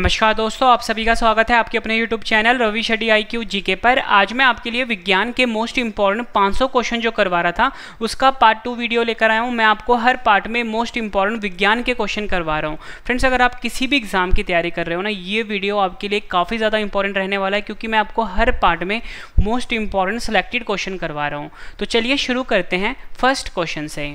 नमस्कार दोस्तों आप सभी का स्वागत है आपके अपने YouTube channel Ravi study I Q G K पर आज मैं आपके लिए विज्ञान के मोस्ट इंपॉर्टेंट 500 क्वेश्चन जो करवा रहा था उसका पार्ट टू वीडियो लेकर आया हूँ मैं आपको हर पार्ट में मोस्ट इंपॉर्टेंट विज्ञान के क्वेश्चन करवा रहा हूँ फ्रेंड्स अगर आप किसी भी एग्जाम की तैयारी कर रहे हो ना ये वीडियो आपके लिए काफ़ी ज़्यादा इंपॉर्टेंट रहने वाला है क्योंकि मैं आपको हर पार्ट में मोस्ट इंपॉर्टेंट सेलेक्टेड क्वेश्चन करवा रहा हूँ तो चलिए शुरू करते हैं फर्स्ट क्वेश्चन से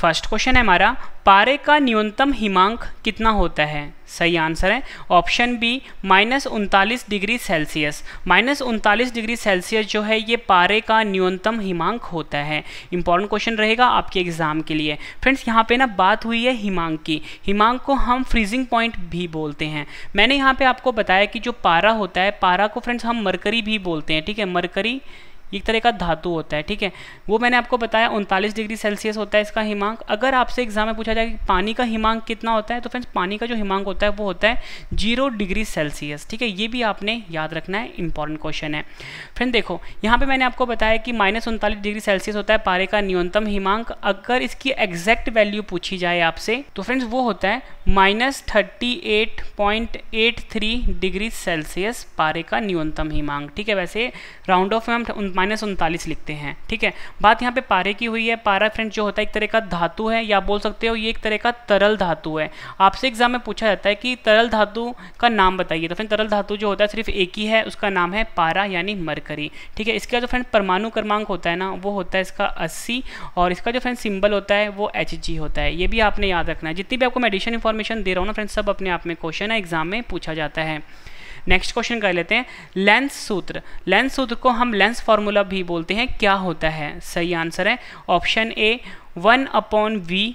फर्स्ट क्वेश्चन है हमारा पारे का न्यूनतम हिमांक कितना होता है सही आंसर है ऑप्शन बी माइनस उनतालीस डिग्री सेल्सियस माइनस उनतालीस डिग्री सेल्सियस जो है ये पारे का न्यूनतम हिमांक होता है इंपॉर्टेंट क्वेश्चन रहेगा आपके एग्जाम के लिए फ्रेंड्स यहाँ पे ना बात हुई है हिमांक की हिमांक को हम फ्रीजिंग पॉइंट भी बोलते हैं मैंने यहाँ पर आपको बताया कि जो पारा होता है पारा को फ्रेंड्स हम मरकरी भी बोलते हैं ठीक है मरकरी एक तरह का धातु होता है ठीक है वो मैंने आपको बताया उनतालीस डिग्री सेल्सियस होता है इसका हिमांक अगर आपसे एग्जाम में पूछा जाए कि पानी का हिमांक कितना होता है तो फ्रेंड्स पानी का जो हिमांक होता है वो होता है जीरो डिग्री सेल्सियस ठीक है ये भी आपने याद रखना है इंपॉर्टेंट क्वेश्चन है फ्रेंड देखो यहाँ पर मैंने आपको बताया कि माइनस उनतालीस डिग्री सेल्सियस होता है पारे का न्यूनतम हिमांक अगर इसकी एग्जैक्ट वैल्यू पूछी जाए आपसे तो फ्रेंड्स वो होता है माइनस डिग्री सेल्सियस पारे का न्यूनतम हिमांक ठीक है वैसे राउंड ऑफ में हम माइनस उनतालीस लिखते हैं ठीक है बात यहाँ पे पारे की हुई है पारा फ्रेंड जो होता है एक तरह का धातु है या बोल सकते हो ये एक तरह का तरल धातु है आपसे एग्जाम में पूछा जाता है कि तरल धातु का नाम बताइए तो फ्रेंड तरल धातु जो होता है सिर्फ एक ही है उसका नाम है पारा यानी मरकरी ठीक है इसका जो फ्रेंड परमाणु क्रमांक होता है ना वो होता है इसका अस्सी और इसका जो फ्रेंड सिंबल होता है वो एच होता है ये भी आपने याद रखना है जितनी भी आपको मैं एडिशन इन्फॉर्मेशन दे रहा हूँ ना फ्रेंड सब अपने आप में क्वेश्चन है एग्जाम में पूछा जाता है नेक्स्ट क्वेश्चन कर लेते हैं लेंस सूत्र लेंस सूत्र को हम लेंस फार्मूला भी बोलते हैं क्या होता है सही आंसर है option A one upon V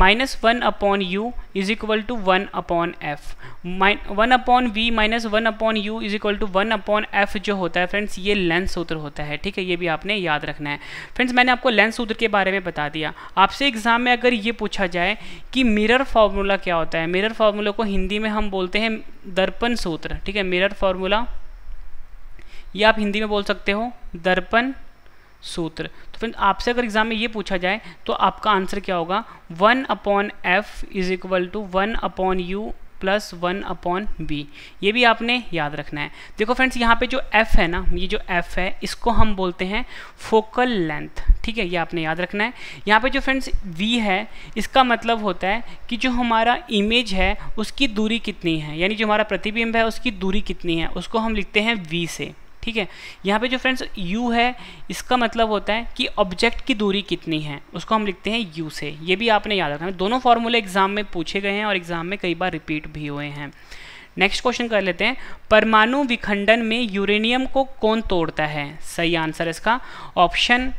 minus one upon U is equal to one upon F one upon V minus one upon U is equal to one upon F जो होता है फ्रेंड्स ये लेंथ सूत्र होता है ठीक है ये भी आपने याद रखना है फ्रेंड्स मैंने आपको लेंथ सूत्र के बारे में बता दिया आपसे एग्जाम में अगर ये पूछा जाए कि मिरर फार्मूला क्या होता है मिरर फार्मूला को हिंदी में हम बोलते हैं दर्पण सूत्र ठीक है मिरर फार्मूला ये आप हिंदी में बोल सकते हो दर्पण सूत्र फ्रेंड आपसे अगर एग्जाम में ये पूछा जाए तो आपका आंसर क्या होगा one upon F is equal to one upon U plus one upon B ये भी आपने याद रखना है देखो फ्रेंड्स यहाँ पे जो एफ़ है ना ये जो एफ़ है इसको हम बोलते हैं फोकल लेंथ ठीक है ये आपने याद रखना है यहाँ पे जो फ्रेंड्स वी है इसका मतलब होता है कि जो हमारा इमेज है उसकी दूरी कितनी है यानी जो हमारा प्रतिबिंब है उसकी दूरी कितनी है उसको हम लिखते हैं वी से ठीक है यहाँ पे जो फ्रेंड्स u है इसका मतलब होता है कि ऑब्जेक्ट की दूरी कितनी है उसको हम लिखते हैं u से ये भी आपने याद रखना है दोनों फार्मूले एग्जाम में पूछे गए हैं और एग्जाम में कई बार रिपीट भी हुए हैं नेक्स्ट क्वेश्चन कर लेते हैं परमाणु विखंडन में यूरेनियम को कौन तोड़ता है सही आंसर इसका ऑप्शन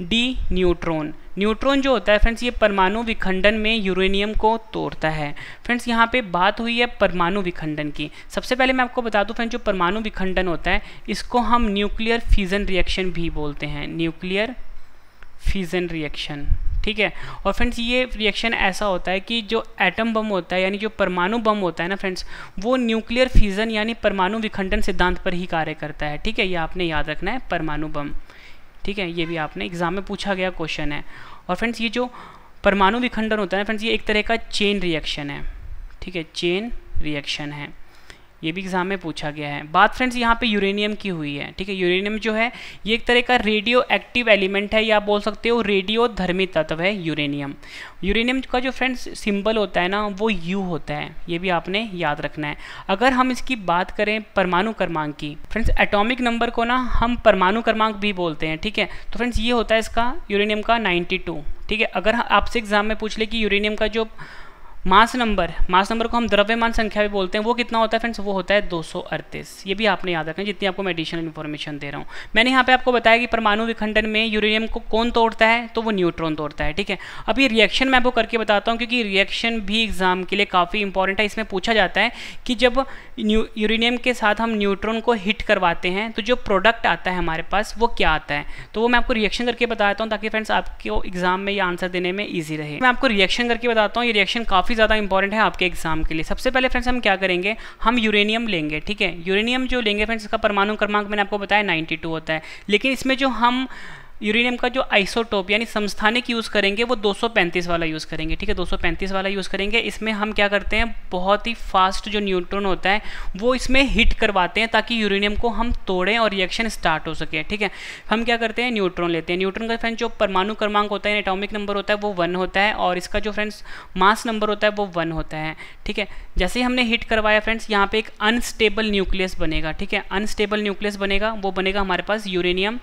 डी न्यूट्रॉन न्यूट्रॉन जो होता है फ्रेंड्स ये परमाणु विखंडन में यूरेनियम को तोड़ता है फ्रेंड्स यहाँ पे बात हुई है परमाणु विखंडन की सबसे पहले मैं आपको बता दूं फ्रेंड्स जो परमाणु विखंडन होता है इसको हम न्यूक्लियर फ्यूज़न रिएक्शन भी बोलते हैं न्यूक्लियर फ्यूज़न रिएक्शन ठीक है और फ्रेंड्स ये रिएक्शन ऐसा होता है कि जो एटम बम होता है यानी जो परमाणु बम होता है ना फ्रेंड्स वो न्यूक्लियर फ्यूज़न यानी परमाणु विखंडन सिद्धांत पर ही कार्य करता है ठीक है ये आपने याद रखना है परमाणु बम ठीक है ये भी आपने एग्जाम में पूछा गया क्वेश्चन है और फ्रेंड्स ये जो परमाणु विखंडन होता है ना फ्रेंड्स ये एक तरह का चेन रिएक्शन है ठीक है चेन रिएक्शन है ये भी एग्जाम में पूछा गया है बात फ्रेंड्स यहाँ पे यूरेनियम की हुई है ठीक है यूरेनियम जो है ये एक तरह का रेडियो एक्टिव एलिमेंट है या बोल सकते हो रेडियो धर्मी तत्व है यूरेनियम यूरेनियम का जो फ्रेंड्स सिंबल होता है ना वो यू होता है ये भी आपने याद रखना है अगर हम इसकी बात करें परमाणु क्रमांक की फ्रेंड्स एटोमिक नंबर को ना हम परमाणु क्रमांक भी बोलते हैं ठीक है तो फ्रेंड्स ये होता है इसका यूरेनियम का नाइन्टी ठीक है अगर आपसे एग्जाम में पूछ ले कि यूरेनियम का जो मास नंबर मास नंबर को हम द्रव्यमान संख्या भी बोलते हैं वो कितना होता है फ्रेंड्स वो होता है दो ये भी आपने याद रखना जितनी आपको मैं एडिशनल इन्फॉर्मेशन दे रहा हूँ मैंने यहाँ पे आपको बताया कि परमाणु विखंडन में यूरेनियम को कौन तोड़ता है तो वो न्यूट्रॉन तोड़ता है ठीक है अब ये रिएक्शन मैं आपको करके बताता हूँ क्योंकि रिएक्शन भी एग्जाम के लिए काफ़ी इंपॉर्टेंट है इसमें पूछा जाता है कि जब यूरेनियम के साथ हम न्यूट्रॉन को हिट करवाते हैं तो जो प्रोडक्ट आता है हमारे पास वो क्या आता है तो वो मैं आपको रिएक्शन करके बताता हूँ ताकि फ्रेंड्स आपको एग्जाम में ये आंसर देने में ईजी रहे मैं आपको रिएक्शन करके बताता हूँ ये रिएक्शन काफ़ी ज़्यादा इंपॉर्टेंट है आपके एग्जाम के लिए सबसे पहले फ्रेंड्स हम क्या करेंगे हम यूरेनियम लेंगे ठीक है यूरेनियम जो लेंगे फ्रेंड्स इसका परमाणु क्रमांक मैंने आपको बताया 92 होता है लेकिन इसमें जो हम यूरेनियम का जो आइसोटोप यानी संस्थानिक यूज़ करेंगे वो 235 वाला यूज़ करेंगे ठीक है 235 वाला यूज़ करेंगे इसमें हम क्या करते हैं बहुत ही फास्ट जो न्यूट्रॉन होता है वो इसमें हिट करवाते हैं ताकि यूरेनियम को हम तोड़ें और रिएक्शन स्टार्ट हो सके ठीक है हम क्या करते हैं न्यूट्रॉन लेते हैं न्यूट्रॉन का फ्रेंड्स जो परमाणु क्रमांक होता है एटॉमिक नंबर होता है वो वन होता है और इसका जो फ्रेंड्स मास नंबर होता है वो वन होता है ठीक है जैसे ही हमने हिट करवाया फ्रेंड्स यहाँ पर एक अनस्टेबल न्यूक्लियस बनेगा ठीक है अनस्टेबल न्यूक्लियस बनेगा वो बनेगा हमारे पास यूरेनियम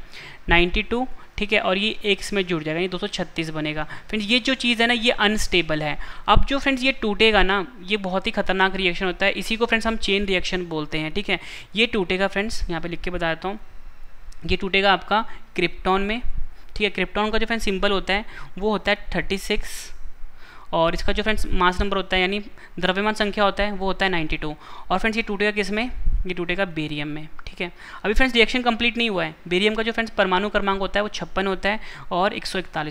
92 ठीक है और ये एक में जुड़ जाएगा ये दो बनेगा फ्रेंड्स ये जो चीज़ है ना ये अनस्टेबल है अब जो फ्रेंड्स ये टूटेगा ना ये बहुत ही खतरनाक रिएक्शन होता है इसी को फ्रेंड्स हम चेन रिएक्शन बोलते हैं ठीक है ये टूटेगा फ्रेंड्स यहाँ पर लिख के बता देता हूँ ये टूटेगा आपका क्रिप्टॉन में ठीक है क्रिप्टॉन का जो फ्रेंड सिंबल होता है वो होता है थर्टी सिक्स और इसका जो फ्रेंड्स मास नंबर होता है यानी द्रव्यमान संख्या होता है वो होता है 92 और फ्रेंड्स ये टूटेगा किस में ये टूटेगा बेरियम में ठीक है अभी फ्रेंड्स रिएक्शन कंप्लीट नहीं हुआ है बेरियम का जो फ्रेंड्स परमाणु क्रमांक होता है वो छप्पन होता है और एक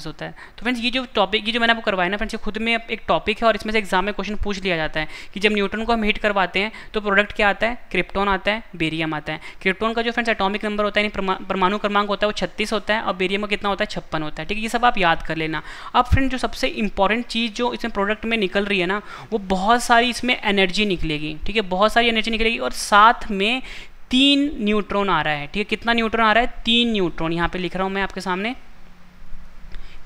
होता है तो फ्रेंड्स ये जो टॉपिक ये जो मैंने आपको करवाया ना फ्रेंड्स ये खुद में एक टॉपिक है और इसमें से एग्जाम में क्वेश्चन पूछ लिया जाता है कि जब न्यूट्रॉन को हम हीट करवाते हैं तो प्रोडक्ट क्या आता है क्रिप्टॉन आता है बेरियम आता है क्रिप्टॉन का जो फ्रेंड्स एटॉमिक नंबर होता है यानी परमाणु क्रमांक होता है वो छत्तीस होता है और बेरियम का कितना होता है छप्पन होता है ठीक है ये सब आप याद कर लेना अब फ्रेंड जो सबसे इंपॉर्टेंट चीज़ जो इसमें प्रोडक्ट में निकल रही है ना वो बहुत सारी इसमें एनर्जी निकलेगी ठीक है बहुत सारी एनर्जी निकलेगी और साथ में तीन न्यूट्रॉन आ रहा है ठीक है कितना न्यूट्रॉन आ रहा है तीन न्यूट्रॉन यहाँ पे लिख रहा हूँ मैं आपके सामने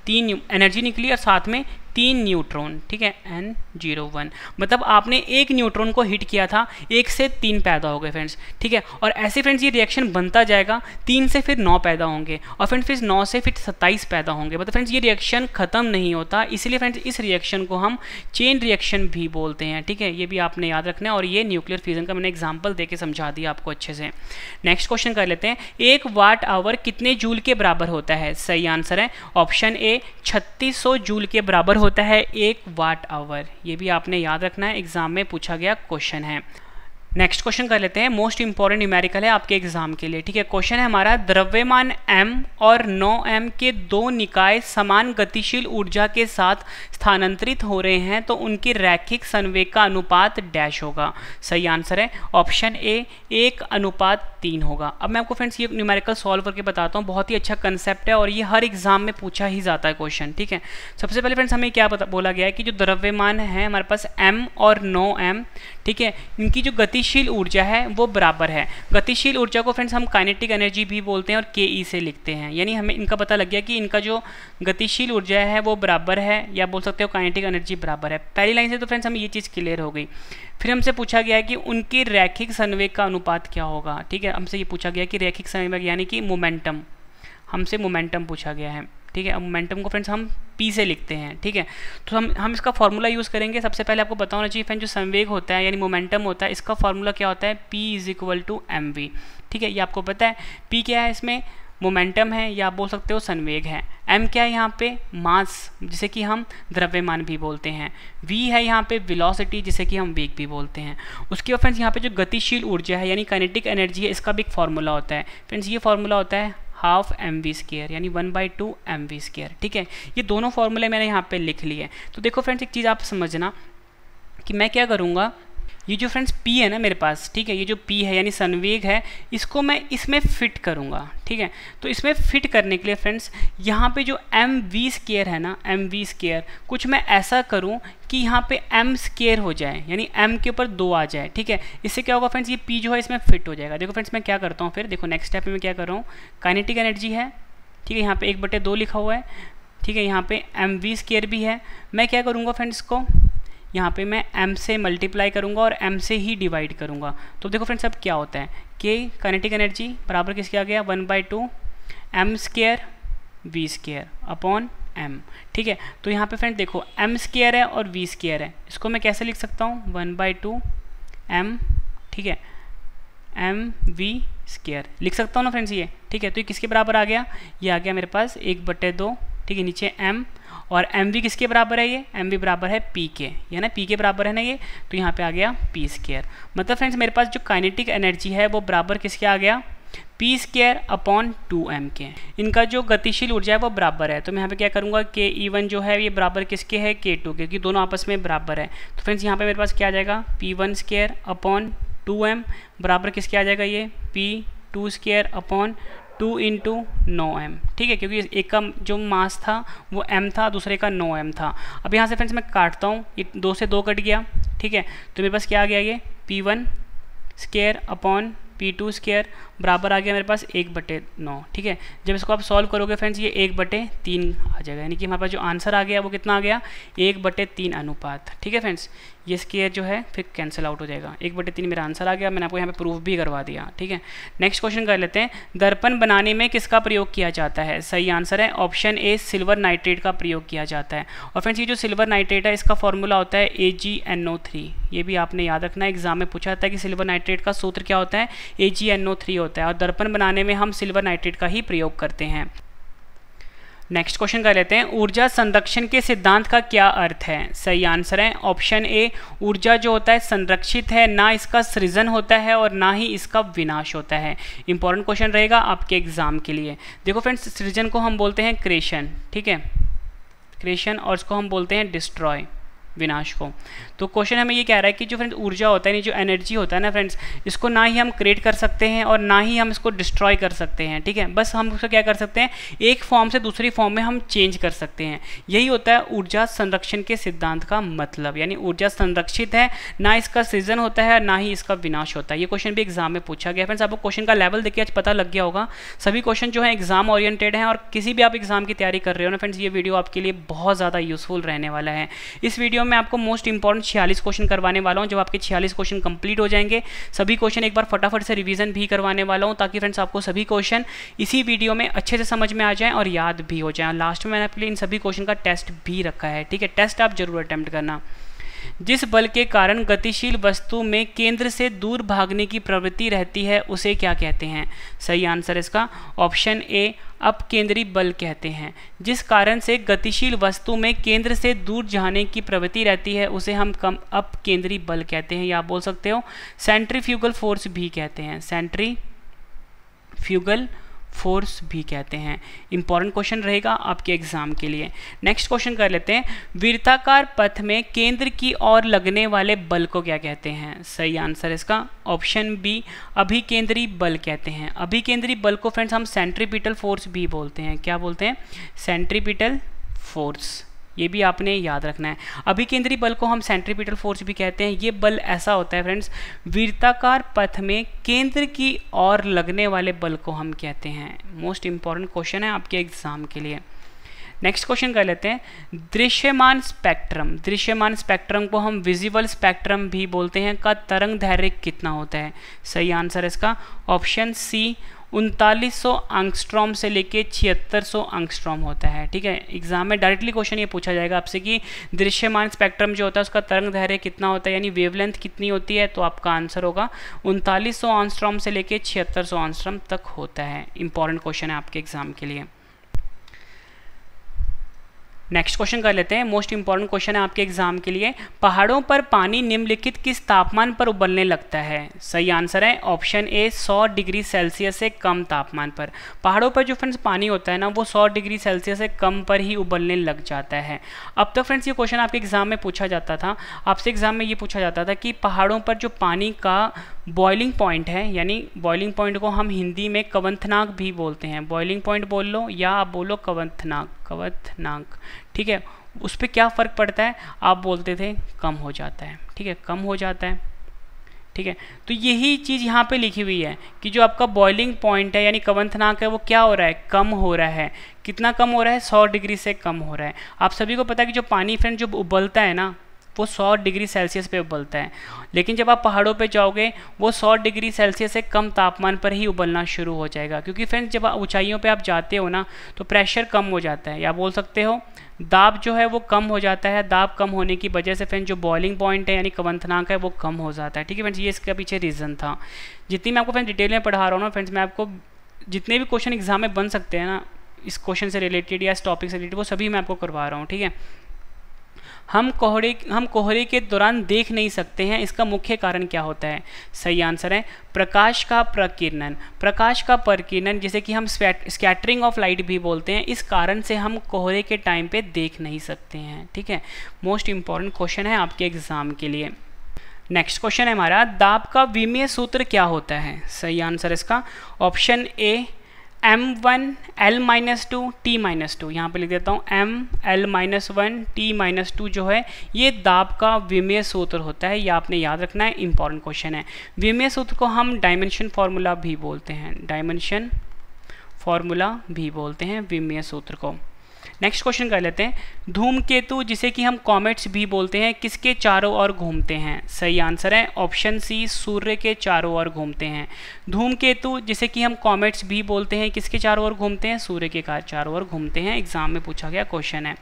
तीन एनर्जी निकली और साथ में तीन न्यूट्रॉन ठीक है एन जीरो वन मतलब आपने एक न्यूट्रॉन को हिट किया था एक से तीन पैदा हो गए फ्रेंड्स ठीक है और ऐसे फ्रेंड्स ये रिएक्शन बनता जाएगा तीन से फिर नौ पैदा होंगे और फ्रेंड्स फिर नौ से फिर सत्ताईस पैदा होंगे मतलब फ्रेंड्स ये रिएक्शन ख़त्म नहीं होता इसलिए फ्रेंड्स इस रिएक्शन को हम चेन रिएक्शन भी बोलते हैं ठीक है ये भी आपने याद रखना है और ये न्यूक्लियर फ्यूजन का मैंने एग्जाम्पल दे के समझा दिया आपको अच्छे से नेक्स्ट क्वेश्चन कर लेते हैं एक वाट आवर कितने जूल के बराबर होता है सही आंसर है ऑप्शन ए छत्तीस जूल के बराबर होता है एक वाट आवर ये भी आपने याद रखना है एग्जाम में पूछा गया क्वेश्चन है नेक्स्ट क्वेश्चन कर लेते हैं मोस्ट इंपॉर्टेंट न्यूमेरिकल है आपके एग्जाम के लिए ठीक है क्वेश्चन है हमारा द्रव्यमान m और 9m के दो निकाय समान गतिशील ऊर्जा के साथ स्थानांतरित हो रहे हैं तो उनकी रैखिक संवेग का अनुपात डैश होगा सही आंसर है ऑप्शन ए एक अनुपात तीन होगा अब मैं आपको फ्रेंड्स ये न्यूमेरिकल सॉल्व करके बताता हूँ बहुत ही अच्छा कंसेप्ट है और ये हर एग्जाम में पूछा ही जाता है क्वेश्चन ठीक है सबसे पहले फ्रेंड्स हमें क्या बोला गया है कि जो द्रव्यमान है हमारे पास एम और नो एम ठीक है इनकी जो गतिशील ऊर्जा है वो बराबर है गतिशील ऊर्जा को फ्रेंड्स हम काइनेटिक एनर्जी भी बोलते हैं और के ई से लिखते हैं यानी हमें इनका पता लग गया कि इनका जो गतिशील ऊर्जा है वो बराबर है या बोल सकते हो काइनेटिक एनर्जी बराबर है पहली लाइन से तो फ्रेंड्स हमें ये चीज़ क्लियर हो गई फिर हमसे पूछा गया है कि उनके रैखिक संवेग का अनुपात क्या होगा ठीक है हमसे ये पूछा गया कि रैखिक संवेग यानी कि मोमेंटम हमसे मोमेंटम पूछा गया है ठीक है अब मोमेंटम को फ्रेंड्स हम पी से लिखते हैं ठीक है तो हम हम इसका फॉर्मूला यूज़ करेंगे सबसे पहले आपको बता होना चाहिए फ्रेंड जो संवेग होता है यानी मोमेंटम होता है इसका फॉर्मूला क्या होता है P is equal to M V ठीक है ये आपको पता है पी क्या है इसमें मोमेंटम है या आप बोल सकते हो संवेग है एम क्या है यहाँ पे मास जिसे कि हम द्रव्यमान भी बोलते हैं वी है यहाँ पे वेलोसिटी जिसे कि हम वेग भी बोलते हैं उसके बाद फ्रेंड्स यहाँ पे जो गतिशील ऊर्जा है यानी काइनेटिक एनर्जी है इसका भी एक फार्मूला होता है फ्रेंड्स ये फार्मूला होता है हाफ एम वी स्केयर यानी one by two M V square ठीक है ये दोनों फॉर्मूले मैंने यहाँ पे लिख लिए तो देखो फ्रेंड्स एक चीज़ आप समझना कि मैं क्या करूँगा ये जो फ्रेंड्स पी है ना मेरे पास ठीक है ये जो पी है यानी संवेग है इसको मैं इसमें फिट करूँगा ठीक है तो इसमें फिट करने के लिए फ्रेंड्स यहाँ पे जो एम वी स्केयर है ना एम वी स्केयर कुछ मैं ऐसा करूँ कि यहाँ पे एम स्केयर हो जाए यानी एम के ऊपर दो आ जाए ठीक है इससे क्या होगा फ्रेंड्स ये पी जो है इसमें फिट हो जाएगा देखो फ्रेंड्स मैं क्या करता हूँ फिर देखो नेक्स्ट स्टेप में क्या कर रहा हूँ काइनेटिक एनर्जी है ठीक है यहाँ पर एक बटे दो लिखा हुआ है ठीक है यहाँ पे एम वी स्केयर भी है मैं क्या करूँगा फ्रेंड्स को यहाँ पे मैं m से मल्टीप्लाई करूँगा और m से ही डिवाइड करूँगा तो देखो फ्रेंड्स अब क्या होता है के कनेटिक एनर्जी बराबर किसके आ गया one by two M square V square upon M ठीक है तो यहाँ पे फ्रेंड देखो एम स्केयर है और वी स्केयर है इसको मैं कैसे लिख सकता हूँ वन बाई टू एम ठीक है एम वी स्केयर लिख सकता हूँ ना फ्रेंड्स ये ठीक है तो ये किसके बराबर आ गया ये आ गया मेरे पास एक बटे दो ठीक है नीचे एम और एम वी किसके बराबर है ये एम वी बराबर है पी के या ना पी के बराबर है ना ये तो यहाँ पे आ गया पी स्केयर मतलब फ्रेंड्स मेरे पास जो काइनेटिक एनर्जी है वो बराबर किसके आ गया P square upon two M के इनका जो गतिशील ऊर्जा है वो बराबर है तो मैं यहाँ पे क्या करूँगा के ई वन जो है ये बराबर किसके है के टू के क्योंकि दोनों आपस में बराबर है तो फ्रेंड्स यहाँ पे मेरे पास क्या आ जाएगा P one square upon two M बराबर किसके आ जाएगा ये P two square upon two into no M ठीक है क्योंकि एक का जो मास था वो एम था दूसरे का नो एम था अब यहाँ से फ्रेंड्स मैं काटता हूँ ये दो से दो कट गया ठीक है तो मेरे पास क्या आ गया ये P one square upon P two square बराबर आ गया मेरे पास एक बटे नौ ठीक है जब इसको आप सॉल्व करोगे फ्रेंड्स ये एक बटे तीन आ जाएगा यानी कि हमारे पास जो आंसर आ गया वो कितना आ गया एक बटे तीन अनुपात ठीक है फ्रेंड्स ये स्केयर जो है फिर कैंसिल आउट हो जाएगा एक बटे तीन मेरा आंसर आ गया मैंने आपको यहाँ पे प्रूफ भी करवा दिया ठीक है नेक्स्ट क्वेश्चन कर लेते हैं दर्पण बनाने में किसका प्रयोग किया जाता है सही आंसर है ऑप्शन ए सिल्वर नाइट्रेट का प्रयोग किया जाता है और फ्रेंड्स ये जो सिल्वर नाइट्रेट है इसका फॉर्मूला होता है A G N O three ये भी आपने याद रखना है एग्जाम में पूछा था कि सिल्वर नाइट्रेट का सूत्र क्या होता है A G N O three होता है और दर्पण बनाने में हम सिल्वर नाइट्रेट का ही प्रयोग करते हैं नेक्स्ट क्वेश्चन कर लेते हैं ऊर्जा संरक्षण के सिद्धांत का क्या अर्थ है सही आंसर है ऑप्शन ए ऊर्जा जो होता है संरक्षित है ना इसका सृजन होता है और ना ही इसका विनाश होता है इंपॉर्टेंट क्वेश्चन रहेगा आपके एग्जाम के लिए देखो फ्रेंड्स सृजन को हम बोलते हैं क्रेशन ठीक है क्रेशन और इसको हम बोलते हैं डिस्ट्रॉय विनाश को तो क्वेश्चन हमें ये कह रहा है कि जो फ्रेंड्स ऊर्जा होता है जो एनर्जी होता है ना फ्रेंड्स इसको ना ही हम क्रिएट कर सकते हैं और ना ही हम इसको डिस्ट्रॉय कर सकते हैं ठीक है बस हम उसको क्या कर सकते हैं एक फॉर्म से दूसरी फॉर्म में हम चेंज कर सकते हैं यही होता है ऊर्जा संरक्षण के सिद्धांत का मतलब यानी ऊर्जा संरक्षित है ना इसका सीजन होता है ना ही इसका विनाश होता है ये क्वेश्चन भी एग्जाम में पूछा गया फ्रेंड्स आपको क्वेश्चन का लेवल देखिए आज पता लग गया होगा सभी क्वेश्चन जो है एग्जाम ओरिएंटेड है और किसी भी आप एग्जाम की तैयारी कर रहे हो ना फ्रेंड्स ये वीडियो आपके लिए बहुत ज़्यादा यूजफुल रहने वाला है इस वीडियो मैं आपको मोस्ट इंपॉर्टेंट छियालीस क्वेश्चन करवाने वाला हूँ जब आपके छियालीस क्वेश्चन कंप्लीट हो जाएंगे सभी क्वेश्चन एक बार फटाफट से रिवीजन भी करवाने वाला हूँ ताकि फ्रेंड्स आपको सभी क्वेश्चन इसी वीडियो में अच्छे से समझ में आ जाए और याद भी हो जाए लास्ट में मैंने आपके लिए इन सभी क्वेश्चन का टेस्ट भी रखा है ठीक है टेस्ट आप जरूर अटैम्प्ट करना जिस बल के कारण गतिशील वस्तु में केंद्र से दूर भागने की प्रवृत्ति रहती है उसे क्या कहते हैं सही आंसर इसका ऑप्शन ए अपकेंद्री बल कहते हैं जिस कारण से गतिशील वस्तु में केंद्र से दूर जाने की प्रवृत्ति रहती है उसे हम कम अपकेंद्री बल कहते हैं या बोल सकते हो सेंट्रीफ्यूगल फोर्स भी कहते हैं सेंट्री फ्यूगल फोर्स भी कहते हैं इंपॉर्टेंट क्वेश्चन रहेगा आपके एग्जाम के लिए नेक्स्ट क्वेश्चन कर लेते हैं वीरताकार पथ में केंद्र की ओर लगने वाले बल को क्या कहते हैं सही आंसर इसका ऑप्शन बी अभिकेंद्री बल कहते हैं अभिकेंद्री बल को फ्रेंड्स हम सेंट्रीपिटल फोर्स भी बोलते हैं क्या बोलते हैं सेंट्रीपिटल फोर्स ये भी आपने याद रखना है अभिकेंद्री बल को हम सेंट्रीपिटल फोर्स भी कहते हैं ये बल ऐसा होता है फ्रेंड्स वीरताकार पथ में केंद्र की ओर लगने वाले बल को हम कहते हैं मोस्ट इंपॉर्टेंट क्वेश्चन है आपके एग्जाम के लिए नेक्स्ट क्वेश्चन कर लेते हैं दृश्यमान स्पेक्ट्रम दृश्यमान स्पेक्ट्रम को हम विजिबल स्पेक्ट्रम भी बोलते हैं का तरंग धैर्य कितना होता है सही आंसर इसका ऑप्शन सी उनतालीस सौ आंगस्ट्रॉम से लेके छिहत्तर सौ आंगस्ट्रॉम होता है ठीक है एग्जाम में डायरेक्टली क्वेश्चन ये पूछा जाएगा आपसे कि दृश्यमान स्पेक्ट्रम जो होता है उसका तरंग धैर्य कितना होता है यानी वेवलेंथ कितनी होती है तो आपका आंसर होगा उनतालीस सौ आंगस्ट्रॉम से लेके छिहत्तर सौ आंगस्ट्रॉम तक होता है इंपॉर्टेंट क्वेश्चन है आपके एग्जाम के लिए नेक्स्ट क्वेश्चन कर लेते हैं मोस्ट इंपॉर्टेंट क्वेश्चन है आपके एग्जाम के लिए पहाड़ों पर पानी निम्नलिखित किस तापमान पर उबलने लगता है सही आंसर है ऑप्शन ए 100 डिग्री सेल्सियस से कम तापमान पर पहाड़ों पर जो फ्रेंड्स पानी होता है ना वो 100 डिग्री सेल्सियस से कम पर ही उबलने लग जाता है अब तक तो फ्रेंड्स ये क्वेश्चन आपके एग्जाम में पूछा जाता था आपसे एग्जाम में ये पूछा जाता था कि पहाड़ों पर जो पानी का बॉइलिंग पॉइंट है यानी बॉइलिंग पॉइंट को हम हिंदी में कवंथनाक भी बोलते हैं बॉइलिंग पॉइंट बोल लो या आप बोलो कवंथनाक कवथनांक ठीक है उस पर क्या फ़र्क पड़ता है आप बोलते थे कम हो जाता है ठीक है कम हो जाता है ठीक है तो यही चीज़ यहाँ पे लिखी हुई है कि जो आपका बॉइलिंग पॉइंट है यानी कवंथनाक है वो क्या हो रहा है कम हो रहा है कितना कम हो रहा है 100 डिग्री से कम हो रहा है आप सभी को पता है कि जो पानी फ्रेंड जो उबलता है ना वो 100 डिग्री सेल्सियस पे उबलता है लेकिन जब आप पहाड़ों पे जाओगे वो 100 डिग्री सेल्सियस से कम तापमान पर ही उबलना शुरू हो जाएगा क्योंकि फ्रेंड्स जब आप ऊंचाइयों पे आप जाते हो ना तो प्रेशर कम हो जाता है या बोल सकते हो दाब जो है वो कम हो जाता है दाब कम होने की वजह से फ्रेंड जो बॉइलिंग पॉइंट है यानी कवंथनाक है वो कम हो जाता है ठीक है फ्रेंड्स ये इसका पीछे रीज़न था जितनी मैं आपको फ्रेंड डिटेल में पढ़ा रहा हूँ ना फ्रेंड्स मैं आपको जितने भी क्वेश्चन एग्जाम में बन सकते हैं ना इस क्वेश्चन से रिलेटेड या इस टॉपिक से रिलेटेड वो सभी मैं आपको करवा रहा हूँ ठीक है हम कोहरे हम कोहरे के दौरान देख नहीं सकते हैं इसका मुख्य कारण क्या होता है सही आंसर है प्रकाश का प्रकीर्णन प्रकाश का प्रकीर्णन जिसे कि हम स्कैटरिंग ऑफ लाइट भी बोलते हैं इस कारण से हम कोहरे के टाइम पे देख नहीं सकते हैं ठीक है मोस्ट इम्पॉर्टेंट क्वेश्चन है आपके एग्ज़ाम के लिए नेक्स्ट क्वेश्चन है हमारा दाब का विमीय सूत्र क्या होता है सही आंसर इसका option A M one L minus two T minus two यहाँ पर लिख देता हूँ M L minus one T minus two जो है ये दाब का विमय सूत्र होता है ये आपने याद रखना है इंपॉर्टेंट क्वेश्चन है विमय सूत्र को हम डायमेंशन फार्मूला भी बोलते हैं डायमेंशन फार्मूला भी बोलते हैं विमय सूत्र को नेक्स्ट क्वेश्चन कर लेते हैं धूमकेतु जिसे कि हम कॉमेट्स भी बोलते हैं किसके चारों ओर घूमते हैं सही आंसर है ऑप्शन सी सूर्य के चारों ओर घूमते हैं धूमकेतु जिसे कि हम कॉमेट्स भी बोलते हैं किसके चारों ओर घूमते हैं सूर्य के चारों ओर घूमते हैं एग्जाम में पूछा गया क्वेश्चन है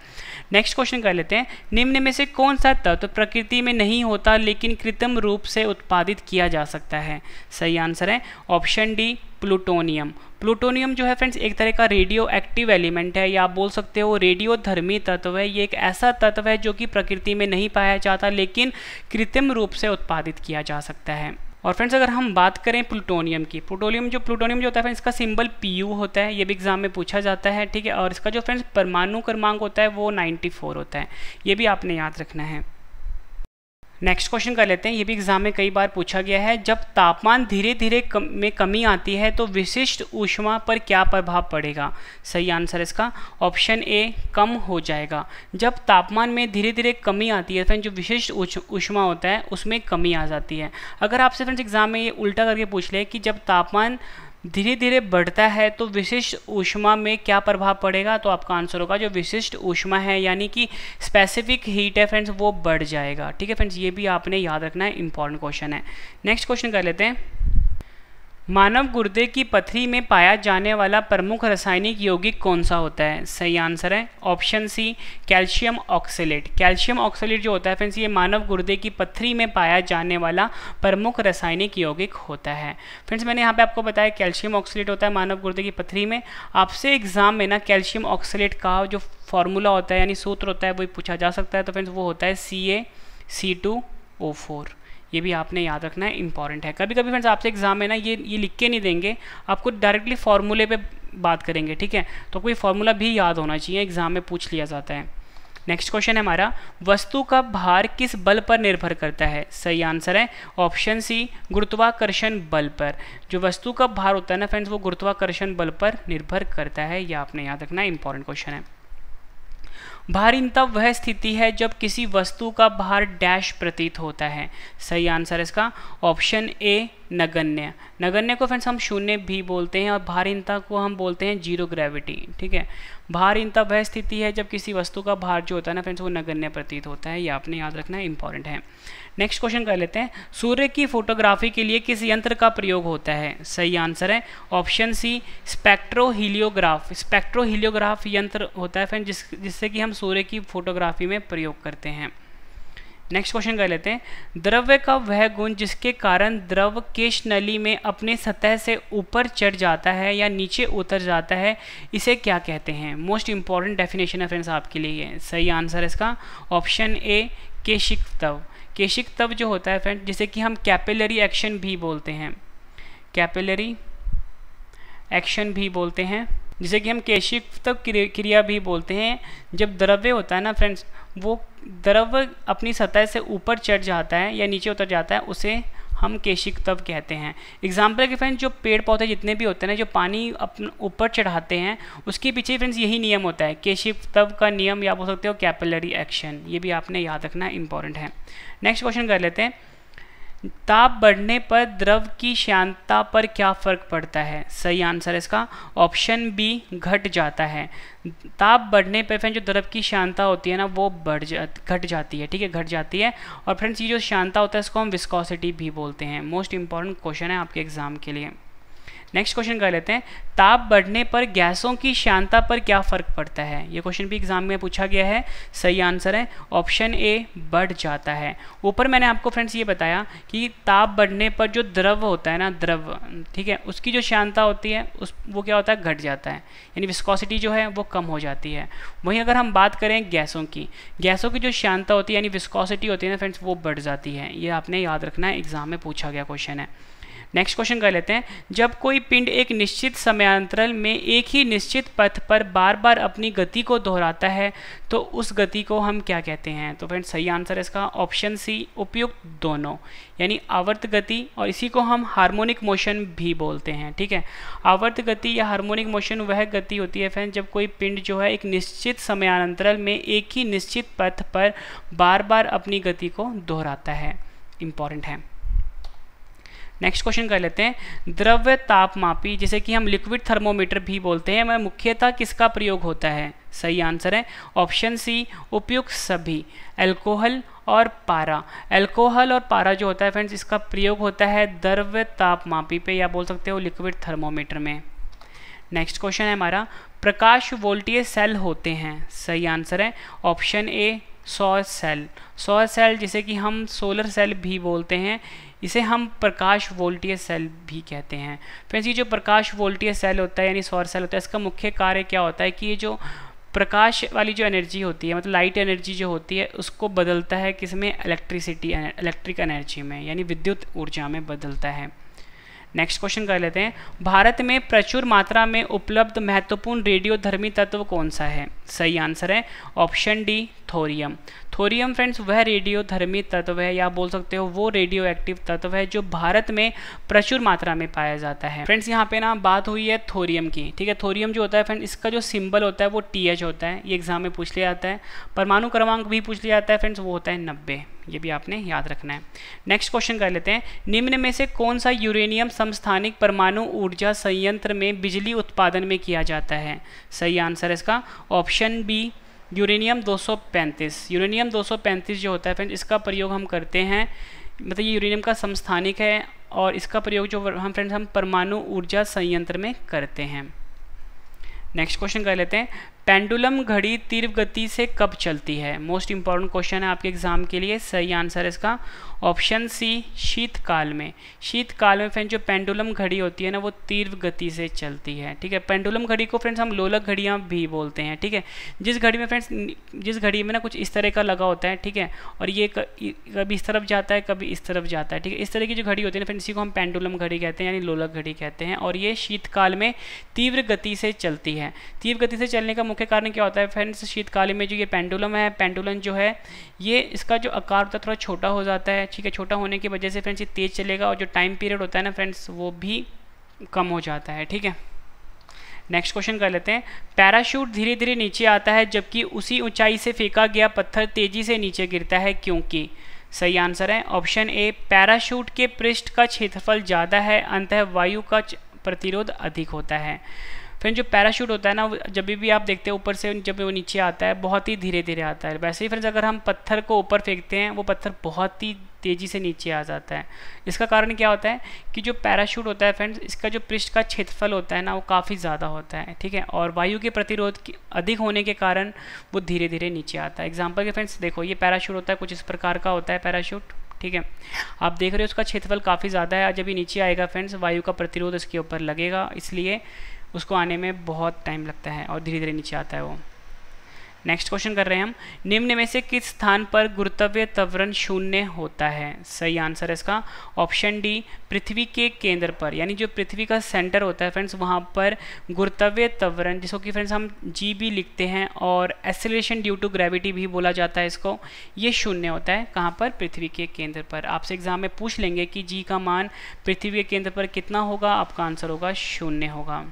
नेक्स्ट क्वेश्चन कर लेते हैं निम्न में से कौन सा तत्व प्रकृति में नहीं होता लेकिन कृत्रिम रूप से उत्पादित किया जा सकता है सही आंसर है ऑप्शन डी प्लूटोनियम प्लूटोनियम जो है फ्रेंड्स एक तरह का रेडियो एक्टिव एलिमेंट है या आप बोल सकते हो रेडियो धर्मी तत्व है ये एक ऐसा तत्व है जो कि प्रकृति में नहीं पाया जाता लेकिन कृत्रिम रूप से उत्पादित किया जा सकता है और फ्रेंड्स अगर हम बात करें प्लूटोनियम की प्लूटोनियम जो प्लूटोनियम जो होता है फ्रेंड्स इसका सिंबल पी होता है ये भी एग्जाम में पूछा जाता है ठीक है और इसका जो फ्रेंड्स परमाणु क्रमांक होता है वो 94 होता है ये भी आपने याद रखना है नेक्स्ट क्वेश्चन कर लेते हैं ये भी एग्जाम में कई बार पूछा गया है जब तापमान धीरे धीरे कम, में कमी आती है तो विशिष्ट ऊष्मा पर क्या प्रभाव पड़ेगा सही आंसर इसका ऑप्शन ए कम हो जाएगा जब तापमान में धीरे धीरे कमी आती है फ्रेंड जो विशिष्ट ऊष्मा होता है उसमें कमी आ जाती है अगर आपसे फ्रेंड्स एग्जाम में ये उल्टा करके पूछ ले कि जब तापमान धीरे धीरे बढ़ता है तो विशिष्ट ऊष्मा में क्या प्रभाव पड़ेगा तो आपका आंसर होगा जो विशिष्ट ऊष्मा है यानी कि स्पेसिफिक हीट है फ्रेंड्स वो बढ़ जाएगा ठीक है फ्रेंड्स ये भी आपने याद रखना है इंपॉर्टेंट क्वेश्चन है नेक्स्ट क्वेश्चन कर लेते हैं मानव गुर्दे की पथरी में पाया जाने वाला प्रमुख रासायनिक यौगिक कौन सा होता है सही आंसर है option C calcium oxalate calcium oxalate जो होता है फ्रेंड्स ये मानव गुर्दे की पथरी में पाया जाने वाला प्रमुख रासायनिक यौगिक होता है फ्रेंड्स मैंने यहाँ पे आपको बताया कैल्शियम ऑक्सलेट होता है मानव गुर्दे की पथरी में आपसे एग्जाम में ना कैल्शियम ऑक्सलेट का जो फॉर्मूला होता है यानी सूत्र होता है वही पूछा जा सकता है तो फ्रेंड्स वो होता है सी ए सी टू ओ फोर ये भी आपने याद रखना है इंपॉर्टेंट है कभी कभी फ्रेंड्स आपसे एग्जाम में ना ये ये लिख के नहीं देंगे आपको डायरेक्टली फार्मूले पे बात करेंगे ठीक है तो कोई फार्मूला भी याद होना चाहिए एग्जाम में पूछ लिया जाता है नेक्स्ट क्वेश्चन है हमारा वस्तु का भार किस बल पर निर्भर करता है सही आंसर है ऑप्शन सी गुरुत्वाकर्षण बल पर जो वस्तु का भार होता है ना फ्रेंड्स वो गुरुत्वाकर्षण बल पर निर्भर करता है ये या आपने याद रखना इंपॉर्टेंट क्वेश्चन है भारिन तब वह स्थिति है जब किसी वस्तु का भार डैश प्रतीत होता है सही आंसर इसका ऑप्शन ए नगण्य नगण्य को फ्रेंड्स हम शून्य भी बोलते हैं और इनता को हम बोलते हैं जीरो ग्रेविटी ठीक है भारहीनता वह स्थिति है जब किसी वस्तु का भार जो होता है ना फ्रेंड्स वो नगण्य प्रतीत होता है ये आपने याद रखना इंपॉर्टेंट है नेक्स्ट क्वेश्चन कर लेते हैं सूर्य की फोटोग्राफी के लिए किस यंत्र का प्रयोग होता है सही आंसर है ऑप्शन सी स्पेक्ट्रोहीलियोग्राफ स्पेक्ट्रोहीलियोग्राफ यंत्र होता है फ्रेंड जिस जिससे कि हम सूर्य की फोटोग्राफी में प्रयोग करते हैं नेक्स्ट क्वेश्चन कर लेते हैं द्रव्य का वह गुण जिसके कारण द्रव केश नली में अपने सतह से ऊपर चढ़ जाता है या नीचे उतर जाता है इसे क्या कहते हैं मोस्ट इंपॉर्टेंट डेफिनेशन है फ्रेंड्स आपके लिए सही आंसर है इसका ऑप्शन ए केशिक तव केशिक तब जो होता है फ्रेंड जिसे कि हम कैपिलरी एक्शन भी बोलते हैं कैपिलरी एक्शन भी बोलते हैं जिसे कि हम केशिक तब क्रिया भी बोलते हैं जब द्रव्य होता है ना फ्रेंड्स वो द्रव्य अपनी सतह से ऊपर चढ़ जाता है या नीचे उतर जाता है उसे हम केशिक तव कहते हैं एग्जाम्पल के फ्रेंड्स जो पेड़ पौधे जितने भी होते हैं ना जो पानी अपने ऊपर चढ़ाते हैं उसके पीछे फ्रेंड्स यही नियम होता है केशिक तव का नियम या बोल सकते हो कैपिलरी एक्शन ये भी आपने याद रखना इंपॉर्टेंट है नेक्स्ट क्वेश्चन कर लेते हैं ताप बढ़ने पर द्रव की श्यानता पर क्या फ़र्क पड़ता है सही आंसर इसका ऑप्शन बी घट जाता है ताप बढ़ने पर फ्रेंड जो द्रव की श्यानता होती है ना वो बढ़ जा घट जाती है ठीक है घट जाती है और फ्रेंड्स ये जो श्यानता होता है इसको हम विस्कोसिटी भी बोलते हैं मोस्ट इंपॉर्टेंट क्वेश्चन है आपके एग्ज़ाम के लिए नेक्स्ट क्वेश्चन कर लेते हैं ताप बढ़ने पर गैसों की शांता पर क्या फ़र्क पड़ता है ये क्वेश्चन भी एग्जाम में पूछा गया है सही आंसर है ऑप्शन ए बढ़ जाता है ऊपर मैंने आपको फ्रेंड्स ये बताया कि ताप बढ़ने पर जो द्रव होता है ना द्रव ठीक है उसकी जो शांता होती है उस वो क्या होता है घट जाता है यानी विस्कॉसिटी जो है वो कम हो जाती है वहीं अगर हम बात करें गैसों की गैसों की जो शांता होती है यानी विस्कॉसिटी होती है ना फ्रेंड्स वो बढ़ जाती है ये आपने याद रखना है एग्ज़ाम में पूछा गया क्वेश्चन है नेक्स्ट क्वेश्चन कर लेते हैं जब कोई पिंड एक निश्चित समयांतरल में एक ही निश्चित पथ पर बार बार अपनी गति को दोहराता है तो उस गति को हम क्या कहते हैं तो फ्रेंड सही आंसर है इसका ऑप्शन सी उपयुक्त दोनों यानी आवर्त गति और इसी को हम हार्मोनिक मोशन भी बोलते हैं ठीक है आवर्त गति या हार्मोनिक मोशन वह गति होती है फ्रेंड जब कोई पिंड जो है एक निश्चित समयांतरल में एक ही निश्चित पथ पर बार बार अपनी गति को दोहराता है इंपॉर्टेंट है नेक्स्ट क्वेश्चन कर लेते हैं द्रव्य तापमापी जिसे कि हम लिक्विड थर्मोमीटर भी बोलते हैं मैं मुख्यतः किसका प्रयोग होता है सही आंसर है ऑप्शन सी उपयुक्त सभी अल्कोहल और पारा अल्कोहल और पारा जो होता है फ्रेंड्स इसका प्रयोग होता है द्रव्य तापमापी पे या बोल सकते हो लिक्विड थर्मोमीटर में नेक्स्ट क्वेश्चन है हमारा प्रकाश वोल्टीय सेल होते हैं सही आंसर है ऑप्शन ए सौर सेल सौर सेल जिसे कि हम सोलर सेल भी बोलते हैं इसे हम प्रकाश वोल्टीय सेल भी कहते हैं फ्रेंड्स ये जो प्रकाश वोल्टीय सेल होता है यानी सौर सेल होता है इसका मुख्य कार्य क्या होता है कि ये जो प्रकाश वाली जो एनर्जी होती है मतलब लाइट एनर्जी जो होती है उसको बदलता है किसमें इलेक्ट्रिसिटी इलेक्ट्रिक एनर्जी में यानी विद्युत ऊर्जा में बदलता है नेक्स्ट क्वेश्चन कर लेते हैं भारत में प्रचुर मात्रा में उपलब्ध महत्वपूर्ण रेडियोधर्मी तत्व कौन सा है सही आंसर है option D thorium thorium friends वह रेडियोधर्मी तत्व है या बोल सकते हो वो रेडियो एक्टिव तत्व है जो भारत में प्रचुर मात्रा में पाया जाता है फ्रेंड्स यहाँ पे ना बात हुई है थोरियम की ठीक है थोरियम जो होता है फ्रेंड इसका जो सिंबल होता है वो टी एच होता है ये एग्जाम में पूछ लिया जाता है परमाणु क्रमांक भी पूछ लिया जाता है फ्रेंड्स वो होता है नब्बे ये भी आपने याद रखना है नेक्स्ट क्वेश्चन कर लेते हैं निम्न में से कौन सा यूरेनियम समस्थानिक परमाणु ऊर्जा संयंत्र में बिजली उत्पादन में किया जाता है सही आंसर है इसका ऑप्शन बी यूरेनियम 235 यूरेनियम 235 जो होता है फ्रेंड इसका प्रयोग हम करते हैं मतलब ये यूरेनियम का समस्थानिक है और इसका प्रयोग जो हम फ्रेंड्स हम परमाणु ऊर्जा संयंत्र में करते हैं नेक्स्ट क्वेश्चन कर लेते हैं पेंडुलम घड़ी तीव्र गति से कब चलती है मोस्ट इंपॉर्टेंट क्वेश्चन है आपके एग्जाम के लिए सही आंसर है इसका ऑप्शन सी शीतकाल में शीतकाल में फ्रेंड जो पेंडुलम घड़ी होती है ना वो तीव्र गति से चलती है ठीक है पेंडुलम घड़ी को फ्रेंड्स हम लोलक घड़ियाँ भी बोलते हैं ठीक है जिस घड़ी में फ्रेंड्स जिस घड़ी में ना कुछ इस तरह का लगा होता है ठीक है और ये कभी इस तरफ जाता है कभी इस तरफ जाता है ठीक है इस तरह की जो घड़ी होती है ना फ्रेंड इसी को हम पेंडुलम घड़ी कहते हैं यानी लोलक घड़ी कहते हैं और ये शीतकाल में तीव्र गति से चलती है तीव्र गति से चलने का मुख्य कारण क्या होता है फ्रेंड्स शीतकाल में जो ये पेंडुलम है पेंडुलम जो है ये इसका जो आकार होता है थोड़ा छोटा हो जाता है ठीक है छोटा होने की वजह से फ्रेंड्स ये तेज़ चलेगा और जो टाइम पीरियड होता है ना फ्रेंड्स वो भी कम हो जाता है ठीक है नेक्स्ट क्वेश्चन कर लेते हैं पैराशूट धीरे धीरे नीचे आता है जबकि उसी ऊंचाई से फेंका गया पत्थर तेजी से नीचे गिरता है क्योंकि सही आंसर है ऑप्शन ए पैराशूट के पृष्ठ का क्षेत्रफल ज़्यादा है अंतः वायु का प्रतिरोध अधिक होता है फ्रेंड जो पैराशूट होता है ना जब भी आप देखते हैं ऊपर से जब वो नीचे आता है बहुत ही धीरे धीरे आता है वैसे ही फ्रेंड्स अगर हम पत्थर को ऊपर फेंकते हैं वो पत्थर बहुत ही तेज़ी से नीचे आ जाता है इसका कारण क्या होता है कि जो पैराशूट होता है फ्रेंड्स इसका जो पृष्ठ का क्षेत्रफल होता है ना वो काफ़ी ज़्यादा होता है ठीक है और वायु के प्रतिरोध अधिक होने के कारण वो धीरे धीरे नीचे आता है एग्जाम्पल के फ्रेंड्स देखो ये पैराशूट होता है कुछ इस प्रकार का होता है पैराशूट ठीक है आप देख रहे हो उसका क्षेत्रफल काफ़ी ज़्यादा है जब ये नीचे आएगा फ्रेंड्स वायु का प्रतिरोध इसके ऊपर लगेगा इसलिए उसको आने में बहुत टाइम लगता है और धीरे धीरे नीचे आता है वो नेक्स्ट क्वेश्चन कर रहे हैं हम निम्न में से किस स्थान पर गुरुत्वीय त्वरण शून्य होता है सही आंसर है इसका ऑप्शन डी पृथ्वी के केंद्र पर यानी जो पृथ्वी का सेंटर होता है फ्रेंड्स वहाँ पर गुरुत्वीय त्वरण जिसको कि फ्रेंड्स हम जी भी लिखते हैं और एसिलेशन ड्यू टू ग्रेविटी भी बोला जाता है इसको ये शून्य होता है कहाँ पर पृथ्वी के केंद्र पर आपसे एग्जाम में पूछ लेंगे कि जी का मान पृथ्वी के केंद्र पर कितना होगा आपका आंसर होगा शून्य होगा